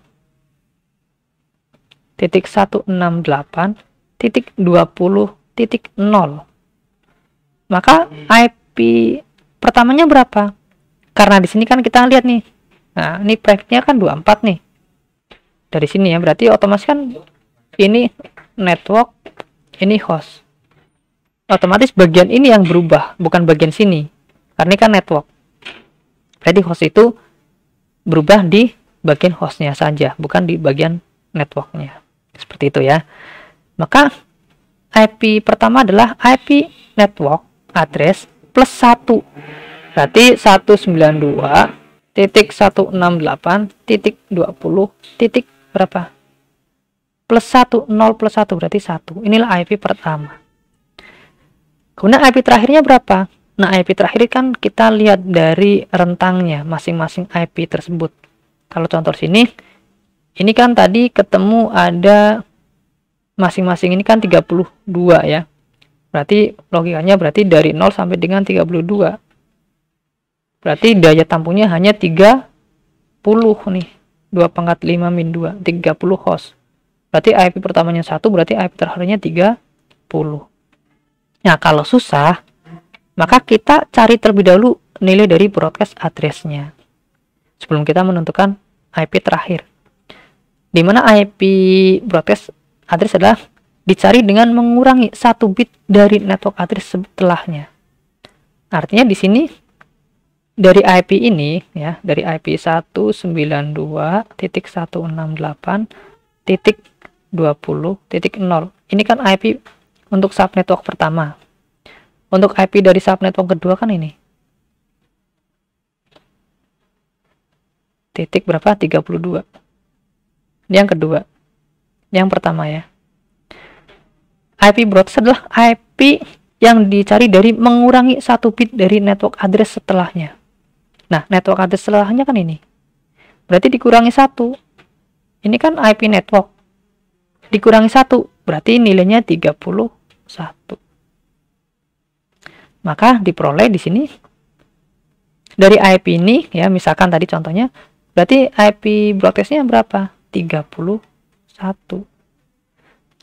titik 168 titik 20 titik 0 maka IP pertamanya berapa karena di sini kan kita lihat nih nah ini private-nya kan 24 nih dari sini ya berarti otomatis kan ini network ini host otomatis bagian ini yang berubah bukan bagian sini karena ini kan network jadi host itu berubah di bagian hostnya saja bukan di bagian networknya seperti itu ya maka IP pertama adalah IP network address plus 1 berarti 192 titik 168 titik 20 titik berapa plus 1 0 plus 1 berarti 1 inilah IP pertama kemudian IP terakhirnya berapa nah IP terakhir kan kita lihat dari rentangnya masing-masing IP tersebut kalau contoh sini ini kan tadi ketemu ada masing-masing ini kan 32 ya Berarti logikanya berarti dari 0 sampai dengan 32. Berarti daya tampungnya hanya 30 nih. 2 pangkat 5 min 2, 30 host. Berarti IP pertamanya 1, berarti IP terakhirnya 30. Nah, kalau susah, maka kita cari terlebih dahulu nilai dari broadcast address-nya. Sebelum kita menentukan IP terakhir. Di mana IP broadcast address adalah dicari dengan mengurangi satu bit dari network address setelahnya. Artinya di sini dari IP ini ya, dari IP 192.168.20.0. Ini kan IP untuk subnetwork pertama. Untuk IP dari subnetwork kedua kan ini. Titik berapa? 32. Ini yang kedua. Yang pertama ya. IP broadcast adalah IP yang dicari dari mengurangi satu bit dari network address setelahnya. Nah, network address setelahnya kan ini. Berarti dikurangi satu. Ini kan IP network. Dikurangi satu, berarti nilainya 31. Maka diperoleh di sini dari IP ini ya, misalkan tadi contohnya, berarti IP broadcastnya berapa? 31.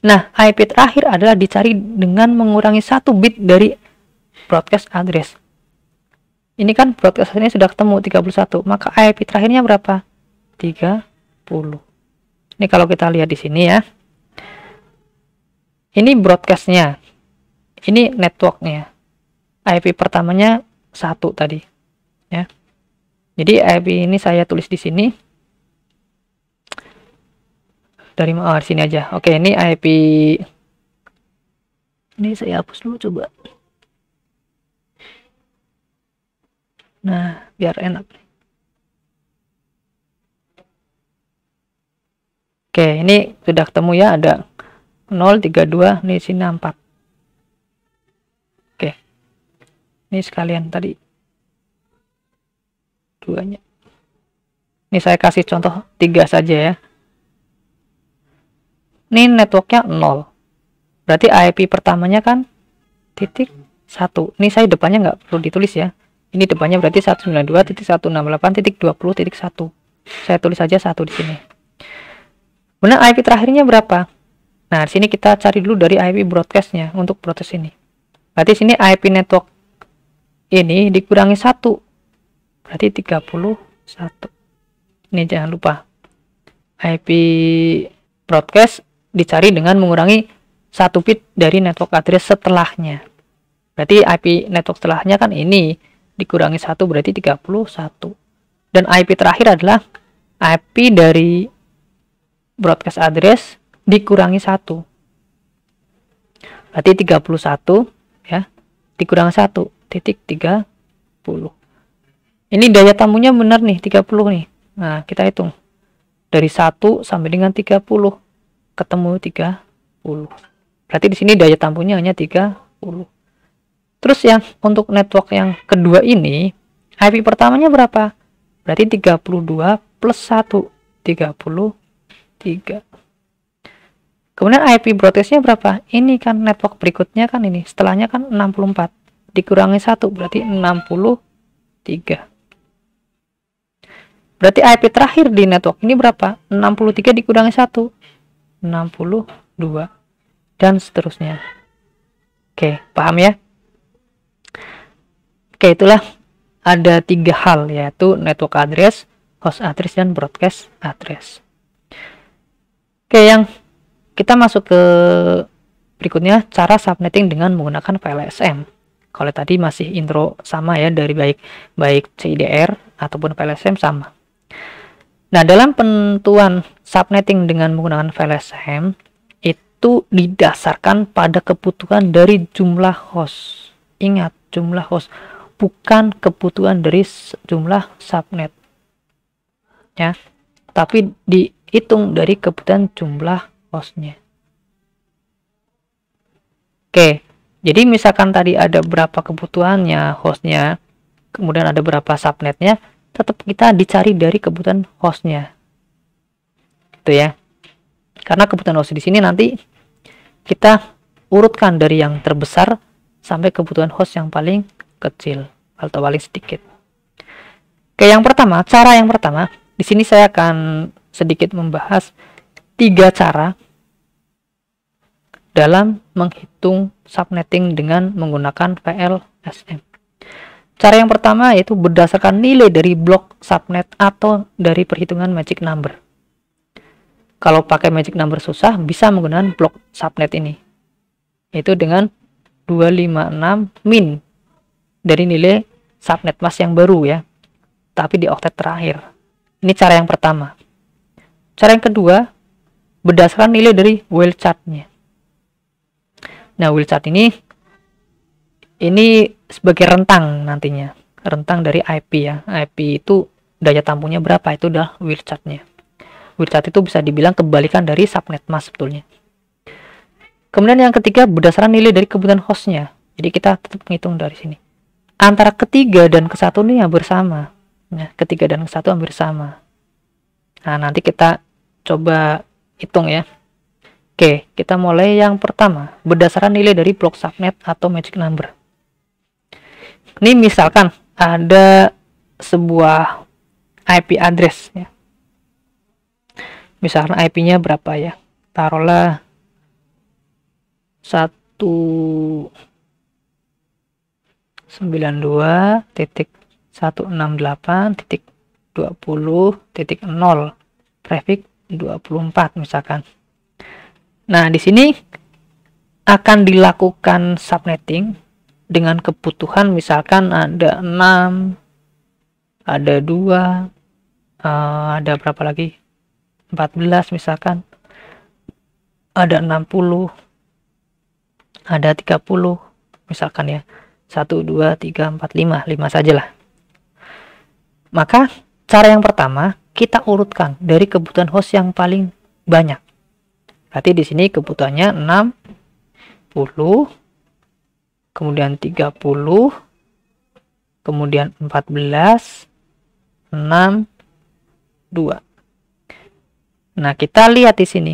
Nah, IP terakhir adalah dicari dengan mengurangi satu bit dari broadcast address. Ini kan broadcast ini sudah ketemu 31, maka IP terakhirnya berapa? 30. Ini kalau kita lihat di sini ya. Ini broadcastnya. Ini networknya. IP pertamanya satu tadi. Ya. Jadi IP ini saya tulis di sini dari oh, sini aja oke ini IP ini saya hapus dulu coba nah biar enak oke ini sudah ketemu ya ada 032 ini sini 4 oke ini sekalian tadi duanya ini saya kasih contoh tiga saja ya ini networknya 0 berarti IP pertamanya kan titik 1 ini saya depannya nggak perlu ditulis ya ini depannya berarti 192.168.20.1 saya tulis saja satu di sini kemudian IP terakhirnya berapa nah di sini kita cari dulu dari IP broadcastnya untuk proses ini berarti sini IP network ini dikurangi satu berarti 31 ini jangan lupa IP broadcast dicari dengan mengurangi satu bit dari network address setelahnya. Berarti IP network setelahnya kan ini dikurangi satu berarti 31. Dan IP terakhir adalah IP dari broadcast address dikurangi satu. Berarti 31 ya dikurangi satu titik 30. Ini daya tamunya benar nih 30 nih. Nah, kita hitung dari satu sampai dengan 30 ketemu 30 berarti di sini daya tampungnya hanya 30 terus yang untuk network yang kedua ini IP pertamanya berapa berarti 32 plus 1 33 kemudian IP broadcastnya berapa ini kan network berikutnya kan ini setelahnya kan 64 dikurangi 1 berarti 63 Berarti IP terakhir di network ini berapa? 63 dikurangi 1. 62 dan seterusnya oke paham ya oke itulah ada tiga hal yaitu network address host address dan broadcast address oke yang kita masuk ke berikutnya cara subnetting dengan menggunakan file SM kalau tadi masih intro sama ya dari baik baik CIDR ataupun file SM sama Nah, dalam penentuan subnetting dengan menggunakan VLSM itu didasarkan pada kebutuhan dari jumlah host. Ingat, jumlah host bukan kebutuhan dari jumlah subnet. Ya. Tapi dihitung dari kebutuhan jumlah hostnya. Oke, jadi misalkan tadi ada berapa kebutuhannya hostnya, kemudian ada berapa subnetnya, tetap kita dicari dari kebutuhan hostnya gitu ya karena kebutuhan host di sini nanti kita urutkan dari yang terbesar sampai kebutuhan host yang paling kecil atau paling sedikit oke yang pertama cara yang pertama di sini saya akan sedikit membahas tiga cara dalam menghitung subnetting dengan menggunakan VLSM Cara yang pertama yaitu berdasarkan nilai dari blok subnet atau dari perhitungan magic number. Kalau pakai magic number susah, bisa menggunakan blok subnet ini. Yaitu dengan 256 min dari nilai subnet mask yang baru ya tapi di octet terakhir ini cara yang pertama cara yang kedua berdasarkan nilai dari chart chartnya nah wheel chart ini ini sebagai rentang nantinya rentang dari IP ya IP itu daya tampungnya berapa itu udah wirchatnya wirchat itu bisa dibilang kebalikan dari subnet mas sebetulnya kemudian yang ketiga berdasarkan nilai dari kebutuhan hostnya jadi kita tetap menghitung dari sini antara ketiga dan kesatu ini hampir bersama nah, ya, ketiga dan kesatu hampir sama nah nanti kita coba hitung ya Oke, kita mulai yang pertama, berdasarkan nilai dari block subnet atau magic number ini misalkan ada sebuah IP address ya. Misalkan IP-nya berapa ya? Taruhlah satu sembilan dua titik satu enam delapan titik dua puluh titik nol prefix 24 misalkan. Nah, di sini akan dilakukan subnetting dengan kebutuhan misalkan ada 6 ada 2 uh, eh, ada berapa lagi 14 misalkan ada 60 ada 30 misalkan ya 1 2 3 4 5 5 sajalah maka cara yang pertama kita urutkan dari kebutuhan host yang paling banyak berarti di sini kebutuhannya 60 kemudian 30, kemudian 14, 6, 2. Nah, kita lihat di sini.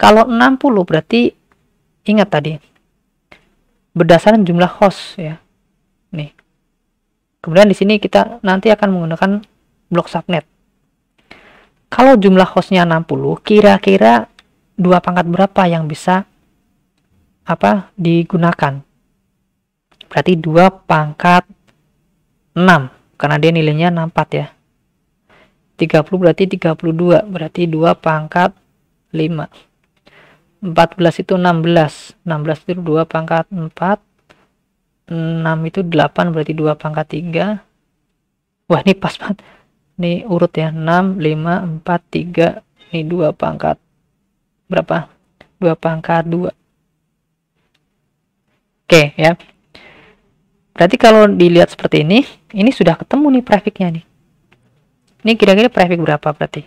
Kalau 60 berarti ingat tadi berdasarkan jumlah host ya. Nih. Kemudian di sini kita nanti akan menggunakan blok subnet. Kalau jumlah hostnya 60, kira-kira dua pangkat berapa yang bisa apa digunakan? Berarti 2 pangkat 6. Karena dia nilainya 64 ya. 30 berarti 32. Berarti 2 pangkat 5. 14 itu 16. 16 itu 2 pangkat 4. 6 itu 8 berarti 2 pangkat 3. Wah ini pas banget. Ini urut ya. 6, 5, 4, 3. Ini 2 pangkat. Berapa? 2 pangkat 2. Oke okay, ya. Berarti kalau dilihat seperti ini, ini sudah ketemu nih prefiknya nih. Ini kira-kira prefik berapa berarti?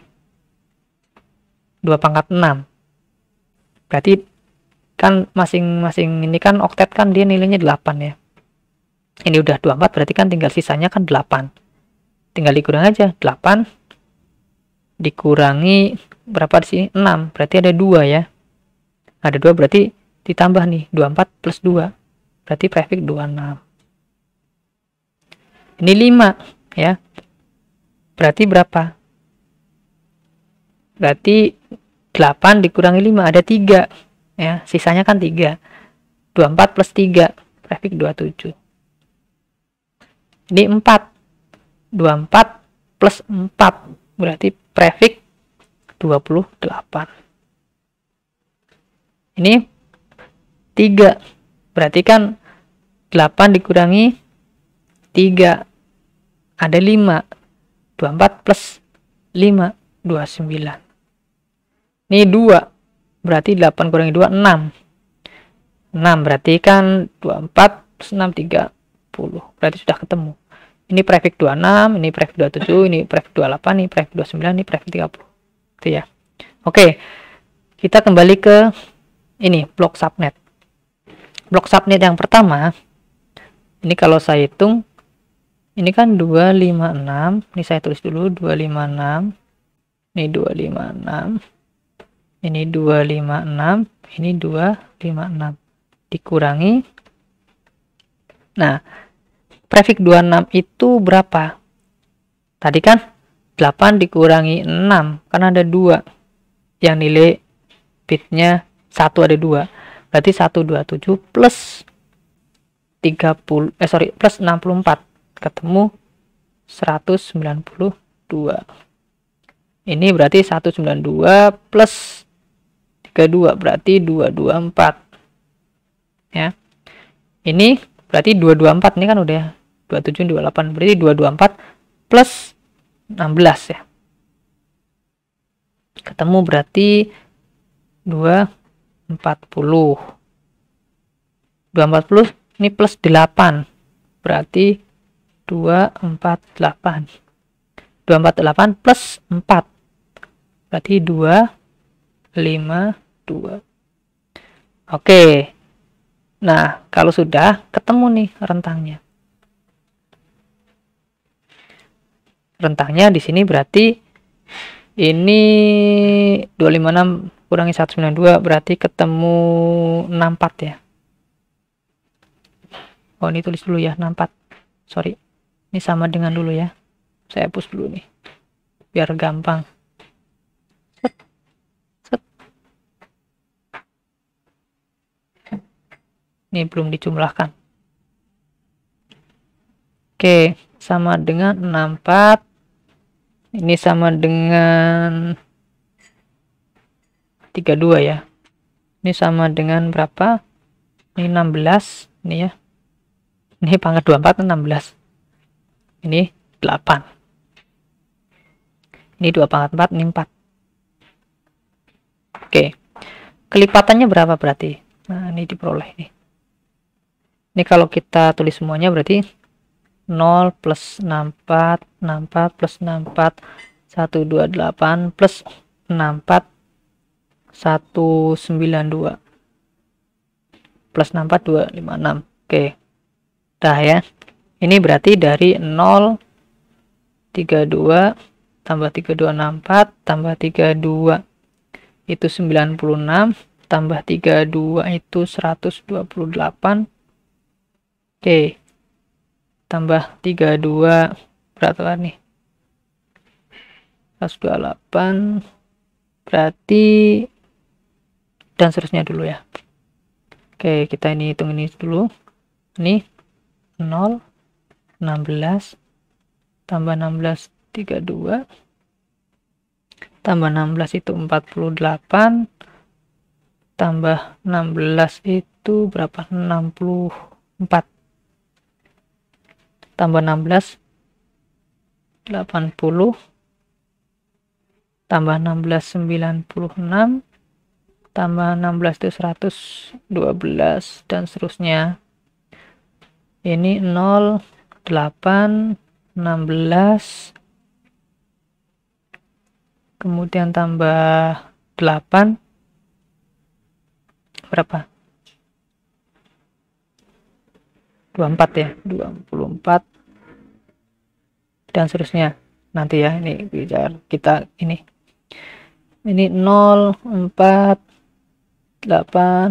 2 pangkat 6. Berarti kan masing-masing ini kan oktet kan dia nilainya 8 ya. Ini udah 24 berarti kan tinggal sisanya kan 8. Tinggal dikurang aja 8 dikurangi berapa di sini? 6. Berarti ada 2 ya. Ada 2 berarti ditambah nih 24 plus 2. Berarti prefik 26. Ini 5 ya. Berarti berapa? Berarti 8 dikurangi 5 ada 3 ya. Sisanya kan 3. 24 plus 3 grafik 27. Ini 4. 24 plus 4 berarti prefix 28. Ini 3. Berarti kan 8 dikurangi 3 ada 5 24 plus 5 29 ini 2 berarti 8 kurangi 2 6 6 berarti kan 24 plus 6 30 berarti sudah ketemu ini prefix 26 ini prefix 27 ini prefix 28 ini prefix 29 ini prefix 30 gitu ya oke kita kembali ke ini blok subnet blok subnet yang pertama ini kalau saya hitung ini kan 256 ini saya tulis dulu 256 ini 256 ini 256 ini 256 dikurangi nah prefix 26 itu berapa tadi kan 8 dikurangi 6 karena ada 2 yang nilai bitnya 1 ada 2 berarti 127 plus 30 eh sorry plus 64 ketemu 192 ini berarti 192 plus 32 berarti 224 ya ini berarti 224 ini kan udah 27 28 berarti 224 plus 16 ya ketemu berarti 240 240 ini plus 8 berarti 248 248 plus 4 berarti 2 5 2 oke nah kalau sudah ketemu nih rentangnya rentangnya di sini berarti ini 256 kurangi 192 berarti ketemu 64 ya oh ini tulis dulu ya 64 sorry ini sama dengan dulu ya saya hapus dulu nih biar gampang set set ini belum dijumlahkan oke sama dengan 64 ini sama dengan 32 ya ini sama dengan berapa ini 16 ini ya ini pangkat 24 16 ini 8 ini 2 pangkat 4 ini 4 oke kelipatannya berapa berarti nah ini diperoleh nih ini kalau kita tulis semuanya berarti 0 plus 64 64 plus 64 128 plus 64 192 plus 64 256 oke dah ya ini berarti dari 0 32 tambah 3264 tambah 32 itu 96 tambah 32 itu 128 oke tambah 32 berapa kan nih 128 berarti dan seterusnya dulu ya oke kita ini hitung ini dulu ini 0 16 tambah 16 32 tambah 16 itu 48 tambah 16 itu berapa 64 tambah 16 80 tambah 16 96 tambah 16 itu 112 dan seterusnya ini 0 8, 16, kemudian tambah 8, berapa? 24 ya, 24, dan seterusnya. Nanti ya, ini bicara kita ini. Ini 0, 4, 8,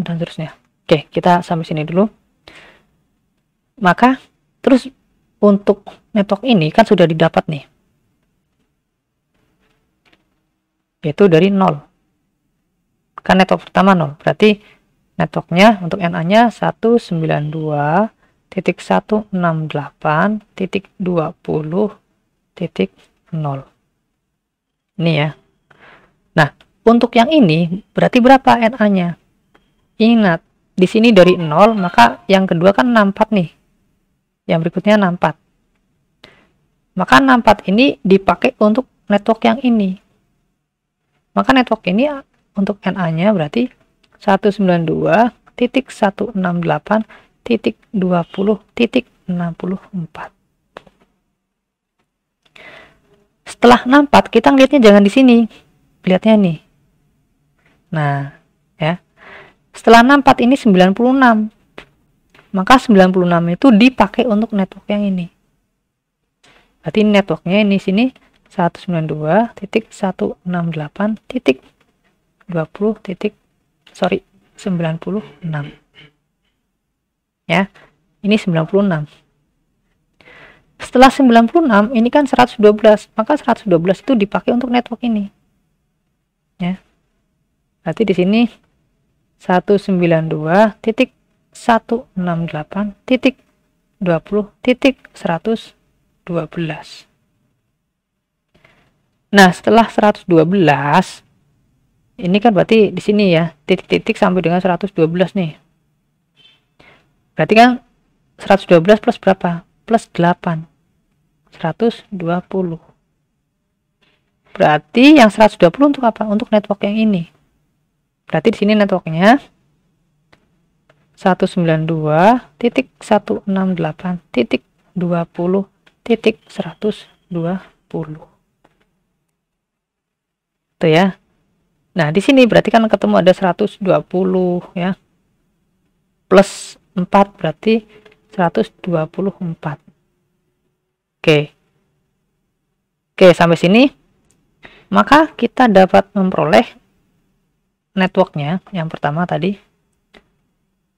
dan seterusnya. Oke, kita sampai sini dulu. Maka, terus untuk network ini kan sudah didapat nih yaitu dari 0 kan network pertama 0 berarti networknya untuk NA nya 192 titik 0 ini ya nah untuk yang ini berarti berapa NA nya ingat di sini dari 0 maka yang kedua kan nampak nih yang berikutnya 64. Maka 64 ini dipakai untuk network yang ini. Maka network ini untuk NA-nya berarti 192.168.20.64. Setelah 64, kita ngelihatnya jangan di sini. Lihatnya nih. Nah, ya. Setelah 64 ini 96 maka 96 itu dipakai untuk network yang ini berarti networknya ini sini 192.168.20 sorry 96 ya ini 96 setelah 96 ini kan 112 maka 112 itu dipakai untuk network ini ya berarti di sini 192 titik delapan titik puluh titik belas. nah setelah 112 ini kan berarti di sini ya titik-titik sampai dengan 112 nih berarti kan 112 plus berapa plus 8 120 berarti yang 120 untuk apa untuk network yang ini berarti di sini networknya 192.168.20.120. Tuh ya. Nah, di sini berarti kan ketemu ada 120 ya. Plus 4 berarti 124. Oke. Oke, sampai sini maka kita dapat memperoleh networknya yang pertama tadi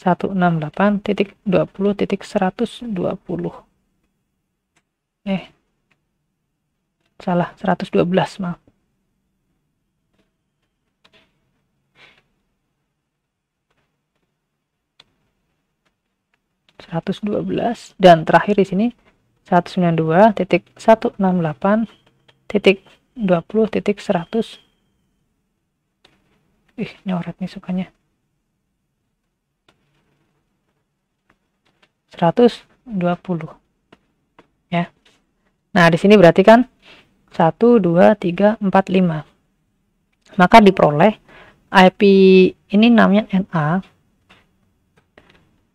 168.20.120 eh salah 112 maaf seratus dua belas dan terakhir di sini seratus sembilan dua titik satu enam delapan titik dua puluh titik seratus ih nyoret nih sukanya 120 ya nah di sini berarti kan 1 2 3 4 5 maka diperoleh IP ini namanya NA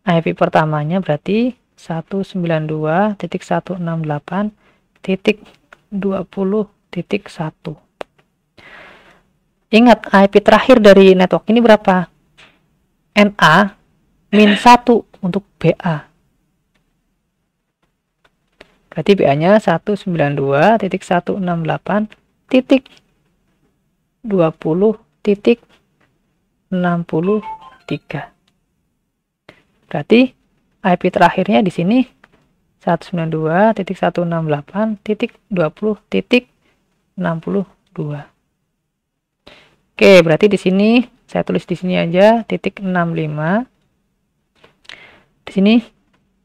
IP pertamanya berarti 192.168.20.1 Ingat IP terakhir dari network ini berapa? NA min 1 untuk BA Berarti BA-nya 192.168.20.63. titik 20 titik Berarti IP terakhirnya di sini 192.168.20.62. Oke, berarti di sini saya tulis di sini aja titik 65. Di sini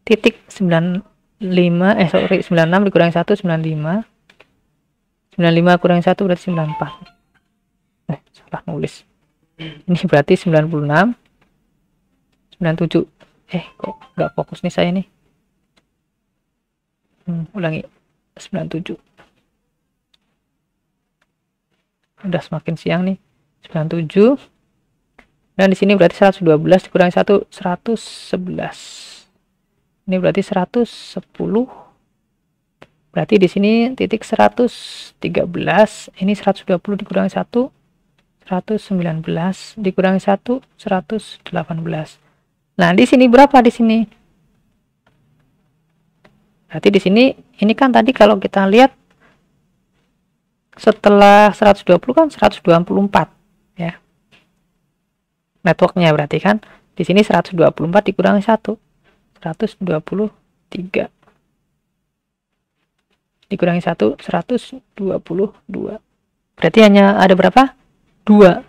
titik 9 5 eh sorry 96 dikurangi 1 95 95 kurang 1 berarti 94 eh salah nulis ini berarti 96 97 eh kok nggak fokus nih saya nih hmm, ulangi 97 udah semakin siang nih 97 dan di sini berarti 112 dikurangi 1 111 ini berarti 110 berarti di sini titik 113 ini 120 dikurangi 1 119 dikurangi 1 118 nah di sini berapa di sini berarti di sini ini kan tadi kalau kita lihat setelah 120 kan 124 ya networknya berarti kan di sini 124 dikurangi 1 123 dikurangi 1 122 berarti hanya ada berapa? 2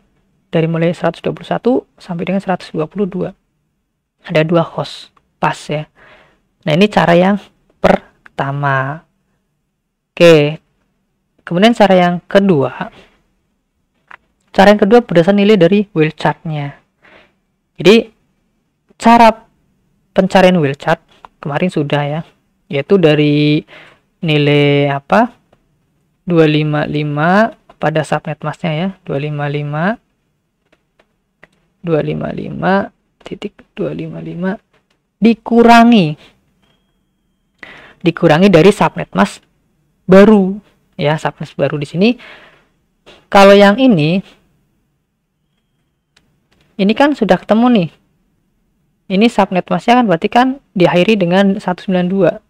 dari mulai 121 sampai dengan 122 ada dua host pas ya nah ini cara yang pertama oke kemudian cara yang kedua cara yang kedua berdasarkan nilai dari wheel chartnya jadi cara pencarian wheel chart kemarin sudah ya yaitu dari nilai apa 255 pada subnet masnya ya 255 255 titik 255 dikurangi dikurangi dari subnet mas baru ya subnet baru di sini kalau yang ini ini kan sudah ketemu nih ini subnet masnya kan berarti kan diakhiri dengan 192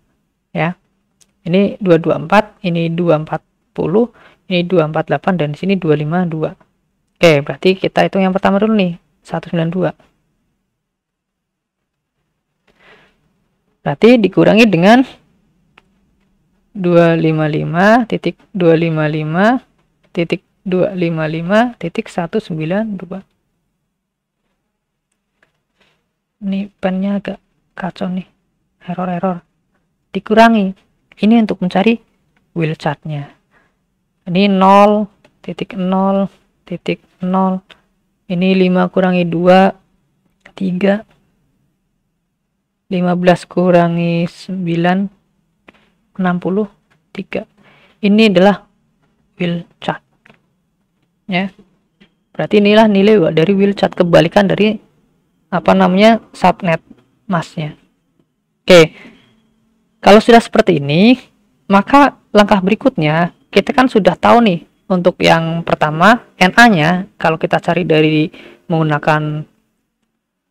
ya ini 224 ini 240 ini 248 dan di sini 252 oke berarti kita hitung yang pertama dulu nih 192 berarti dikurangi dengan 255 titik 255 titik 255 titik 192 ini bannya agak kacau nih error-error dikurangi ini untuk mencari wheel chartnya ini 0 titik 0 titik 0 ini 5 kurangi 2 3 15 kurangi 9 63 ini adalah wheel chart ya berarti inilah nilai dari wheel chart kebalikan dari apa namanya subnet masnya. Oke, kalau sudah seperti ini, maka langkah berikutnya kita kan sudah tahu nih untuk yang pertama NA-nya kalau kita cari dari menggunakan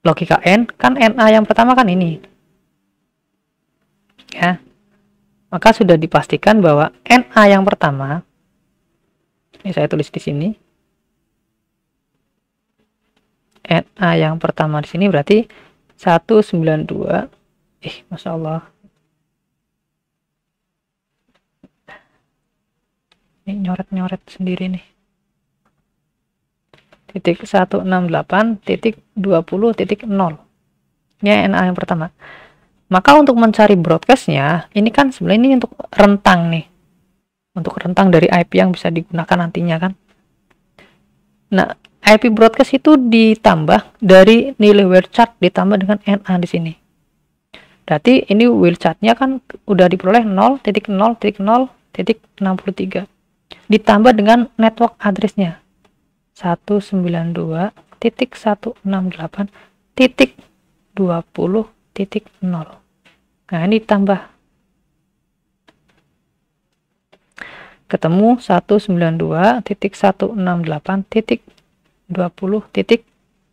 logika N kan NA yang pertama kan ini ya maka sudah dipastikan bahwa NA yang pertama ini saya tulis di sini NA yang pertama di sini berarti 192 eh Masya Allah ini nyoret-nyoret sendiri nih titik 168 titik 20 titik 0 ini NA yang pertama maka untuk mencari broadcastnya ini kan sebenarnya ini untuk rentang nih untuk rentang dari IP yang bisa digunakan nantinya kan nah IP broadcast itu ditambah dari nilai wildcard ditambah dengan NA di sini. Berarti ini wildcardnya kan udah diperoleh 0.0.0.63 ditambah dengan network addressnya 192.168.20.0 Nah, ini tambah. Ketemu 192.168.20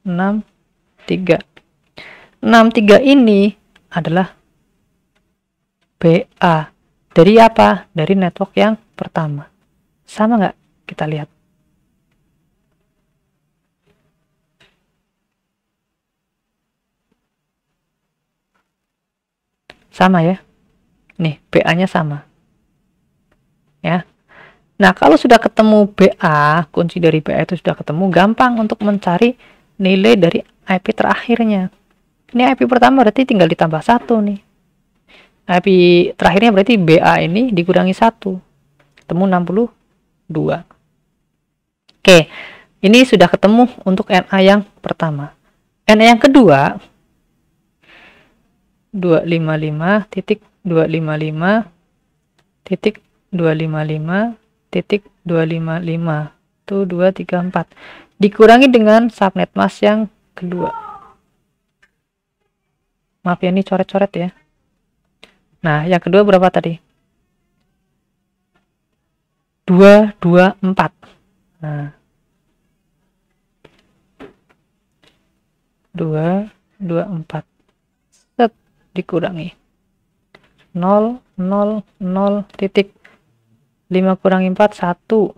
enam 63 ini adalah BA. Dari apa? Dari network yang pertama. Sama nggak? Kita lihat. Sama ya. Nih, BA-nya sama. Ya, Nah, kalau sudah ketemu BA, kunci dari BA itu sudah ketemu, gampang untuk mencari nilai dari IP terakhirnya. Ini IP pertama berarti tinggal ditambah satu nih. IP terakhirnya berarti BA ini dikurangi satu, ketemu 62. Oke, ini sudah ketemu untuk NA yang pertama. NA yang kedua, lima titik 255 titik 255 titik 255 itu 234 dikurangi dengan subnet mask yang kedua maaf ya ini coret-coret ya nah yang kedua berapa tadi 224 nah 224 set dikurangi 0 0 0 titik 5 kurang 4, 1.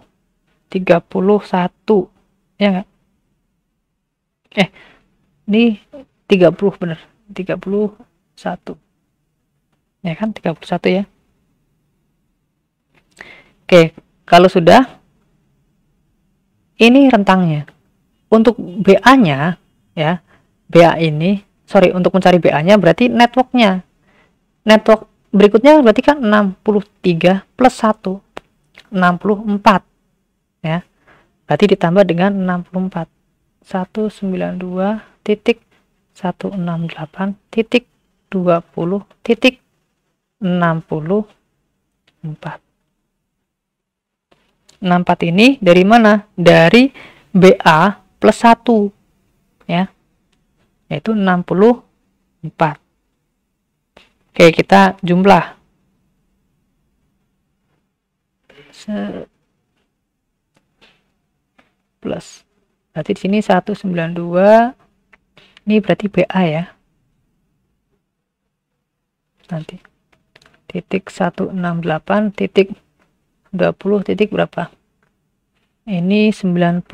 31. Ya enggak? Eh, ini 30 bener. 31. Ya kan? 31 ya. Oke, kalau sudah, ini rentangnya. Untuk BA-nya, ya, BA ini, sorry, untuk mencari BA-nya berarti networknya. Network berikutnya berarti kan 63 plus 1 64 ya berarti ditambah dengan 64 192 titik 168 titik 20 titik 64 64 ini dari mana? dari BA plus 1 ya yaitu 64 oke kita jumlah plus berarti di sini 192 ini berarti BA ya nanti titik 168 titik 20 titik berapa ini 95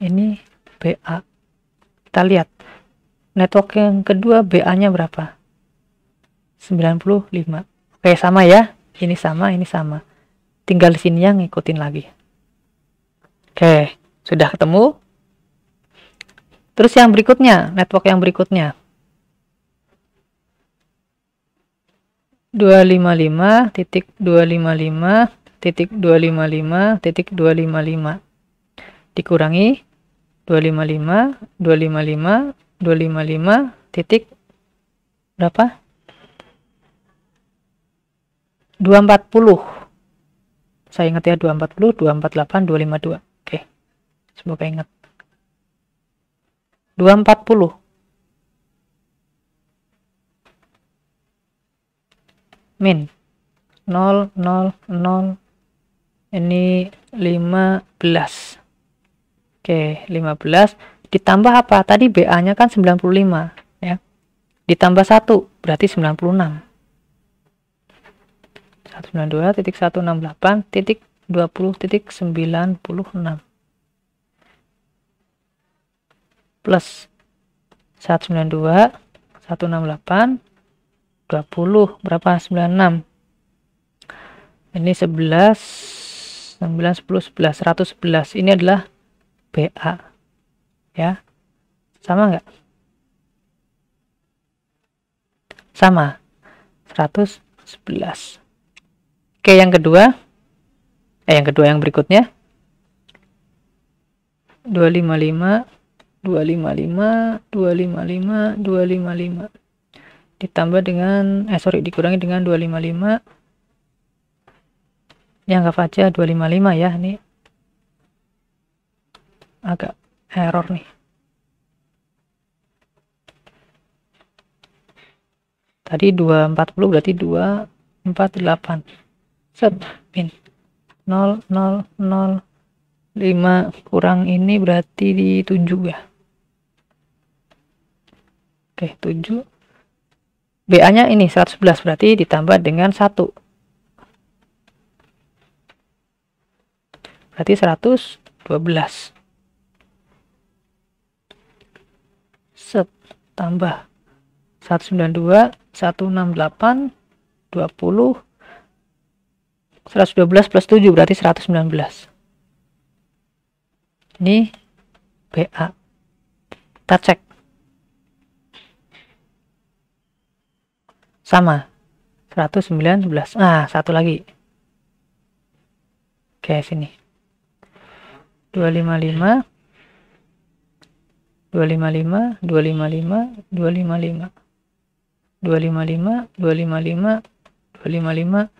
ini BA kita lihat network yang kedua BA nya berapa 95 oke sama ya ini sama, ini sama. Tinggal di sini yang ngikutin lagi. Oke, sudah ketemu. Terus yang berikutnya, network yang berikutnya. 255 titik 255 titik 255 titik 255 dikurangi 255 255 255 titik berapa 240 saya ingat ya 240 248 252 oke semoga ingat 240 min 0 0 0 ini 15 Oke, 15 ditambah apa? Tadi BA-nya kan 95 ya. Ditambah 1 berarti 96 plus 192 168 20 berapa 96 ini 11 9 10 11 111 ini adalah BA ya sama nggak sama 111 Oke, yang kedua. Eh, yang kedua yang berikutnya. 255 255 255 255 ditambah dengan eh sorry dikurangi dengan 255 yang anggap aja 255 ya ini agak error nih tadi 240 berarti 248 set min 0 0 0 5 kurang ini berarti di 7 ya oke 7 BA nya ini 111 berarti ditambah dengan 1 berarti 112 set tambah 192 168 20 112 plus 7 berarti 119. Ini BA. Kita cek. Sama. 119. Ah, satu lagi. Oke, sini. 255 255 255 255 255 255 255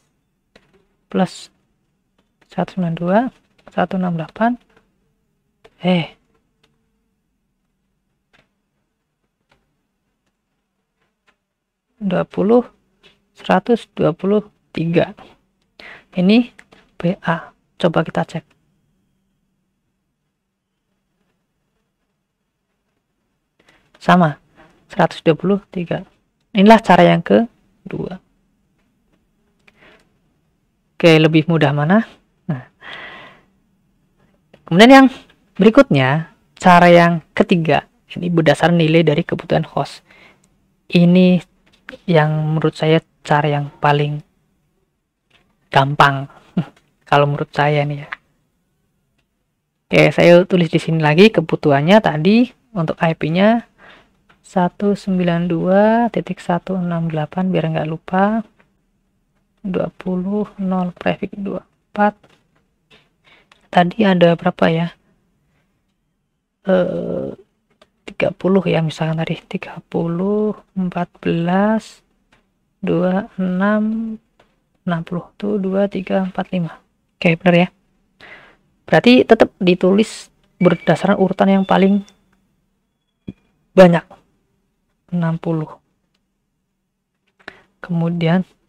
plus 192 168 eh dua puluh seratus dua puluh tiga ini BA coba kita cek sama seratus dua puluh tiga inilah cara yang kedua Oke, lebih mudah mana? Nah. Kemudian yang berikutnya, cara yang ketiga. Ini berdasar nilai dari kebutuhan host. Ini yang menurut saya cara yang paling gampang. Kalau menurut saya nih ya. Oke, saya tulis di sini lagi kebutuhannya tadi untuk IP-nya 192.168 biar nggak lupa. 20 0 prefix 24 tadi ada berapa ya eh 30 ya misalkan tadi 30 14 26 60 tuh 2 3 4 5 oke okay, benar ya berarti tetap ditulis berdasarkan urutan yang paling banyak 60 kemudian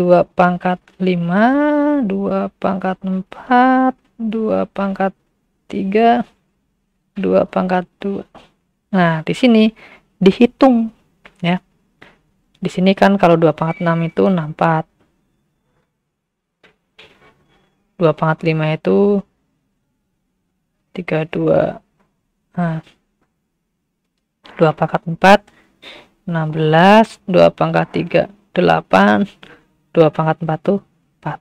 2 pangkat 5, 2 pangkat 4, 2 pangkat 3, 2 pangkat 2. Nah, di sini dihitung ya. Di sini kan kalau 2 pangkat 6 itu 64. 2 pangkat 5 itu 32. Nah, 2 pangkat 4 16, 2 pangkat 3 8 2 pangkat 4 tuh 4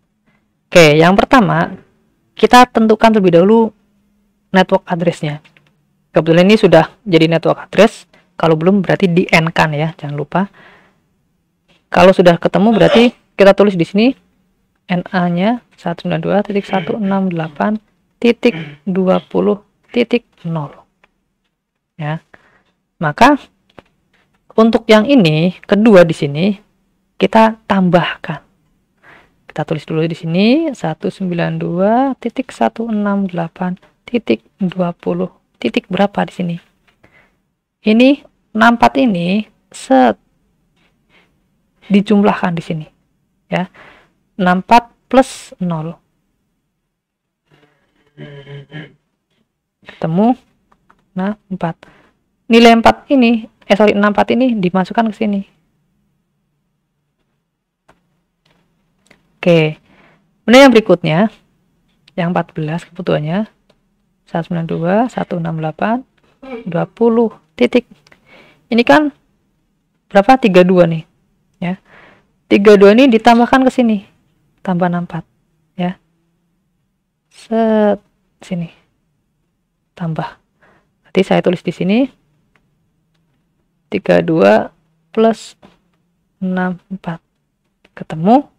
oke yang pertama kita tentukan terlebih dahulu network addressnya kebetulan ini sudah jadi network address kalau belum berarti di n kan ya jangan lupa kalau sudah ketemu berarti kita tulis di sini NA nya 192.168.20.0 ya maka untuk yang ini kedua di sini kita tambahkan. Kita tulis dulu di sini 192.168.20. Titik berapa di sini? Ini 64 ini set dijumlahkan di sini. Ya. 64 plus 0. Ketemu nah 4. Nilai 4 ini eh sorry 64 ini dimasukkan ke sini Oke. Kemudian yang berikutnya, yang 14 kebutuhannya 192, 168, 20 titik. Ini kan berapa? 32 nih, ya. 32 ini ditambahkan ke sini. Tambah 64, ya. Set sini. Tambah. Nanti saya tulis di sini 32 plus 64. Ketemu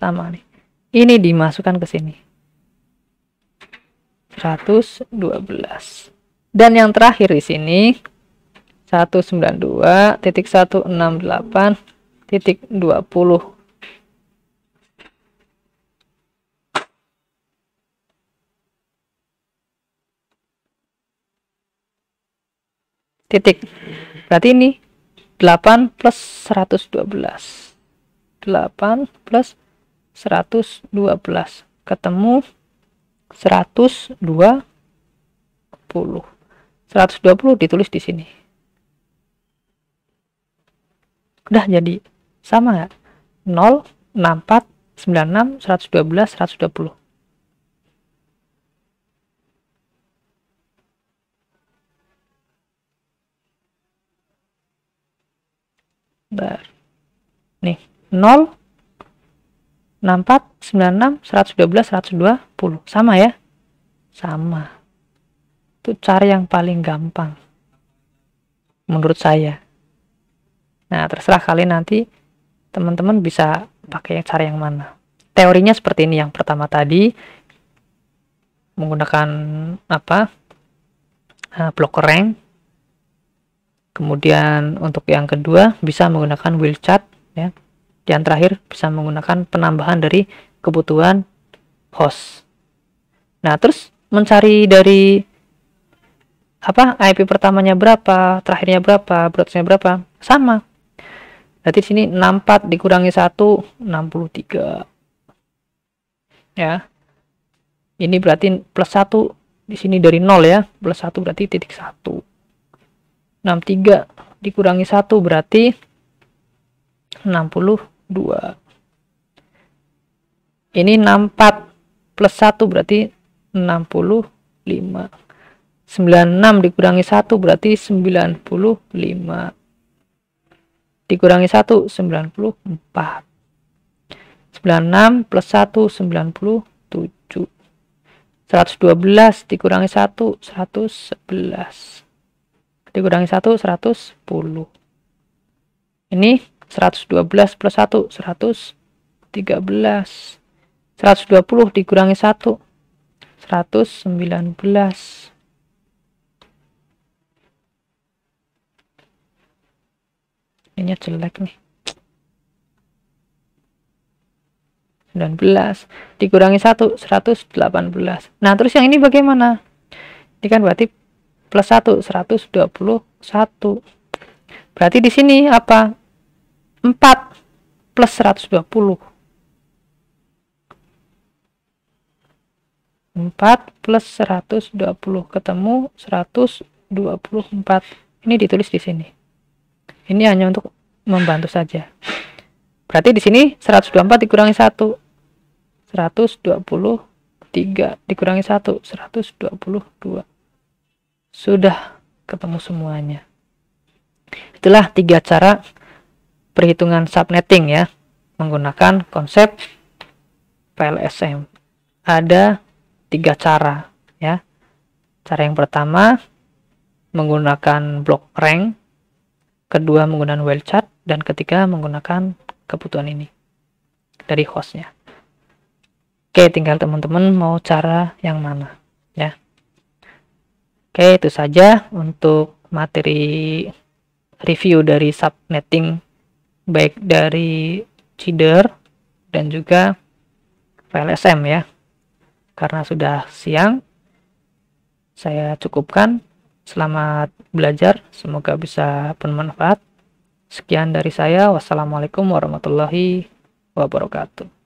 pertama nih ini dimasukkan ke sini 112 dan yang terakhir di sini 192.168.20 titik berarti ini 8 plus 112 8 plus 112 ketemu 120 120 ditulis di sini udah jadi sama nggak 0 64 96 112 120 Bentar. Nih, 0, 64, 96, 112, 120. Sama ya? Sama. Itu cara yang paling gampang. Menurut saya. Nah, terserah kalian nanti teman-teman bisa pakai cara yang mana. Teorinya seperti ini yang pertama tadi menggunakan apa? Eh, blok rank. Kemudian untuk yang kedua bisa menggunakan wheel chart ya yang terakhir bisa menggunakan penambahan dari kebutuhan host. Nah, terus mencari dari apa IP pertamanya berapa, terakhirnya berapa, broadcastnya berapa, sama. Berarti sini 64 dikurangi 1, 63. Ya. Ini berarti plus 1 di sini dari 0 ya, plus 1 berarti titik 1. 63 dikurangi 1 berarti 60 2 ini 64 plus 1 berarti 65 96 dikurangi 1 berarti 95 dikurangi 1 94 96 plus 1 97 112 dikurangi 1 111 dikurangi 1 110 ini 112 plus 1 113 120 dikurangi 1 119 ini jelek nih 19 dikurangi 1 118 nah terus yang ini bagaimana ini kan berarti plus 1 121 berarti di sini apa 4 plus 120. 4 plus 120 ketemu 124. Ini ditulis di sini. Ini hanya untuk membantu saja. Berarti di sini 124 dikurangi 1. 123 dikurangi 1, 122. Sudah ketemu semuanya. Itulah tiga cara perhitungan subnetting ya menggunakan konsep PLSM. Ada tiga cara ya. Cara yang pertama menggunakan block rank, kedua menggunakan well chart, dan ketiga menggunakan kebutuhan ini dari hostnya. Oke, tinggal teman-teman mau cara yang mana ya. Oke, itu saja untuk materi review dari subnetting baik dari Cider dan juga VLSM ya karena sudah siang saya cukupkan selamat belajar semoga bisa bermanfaat sekian dari saya wassalamualaikum warahmatullahi wabarakatuh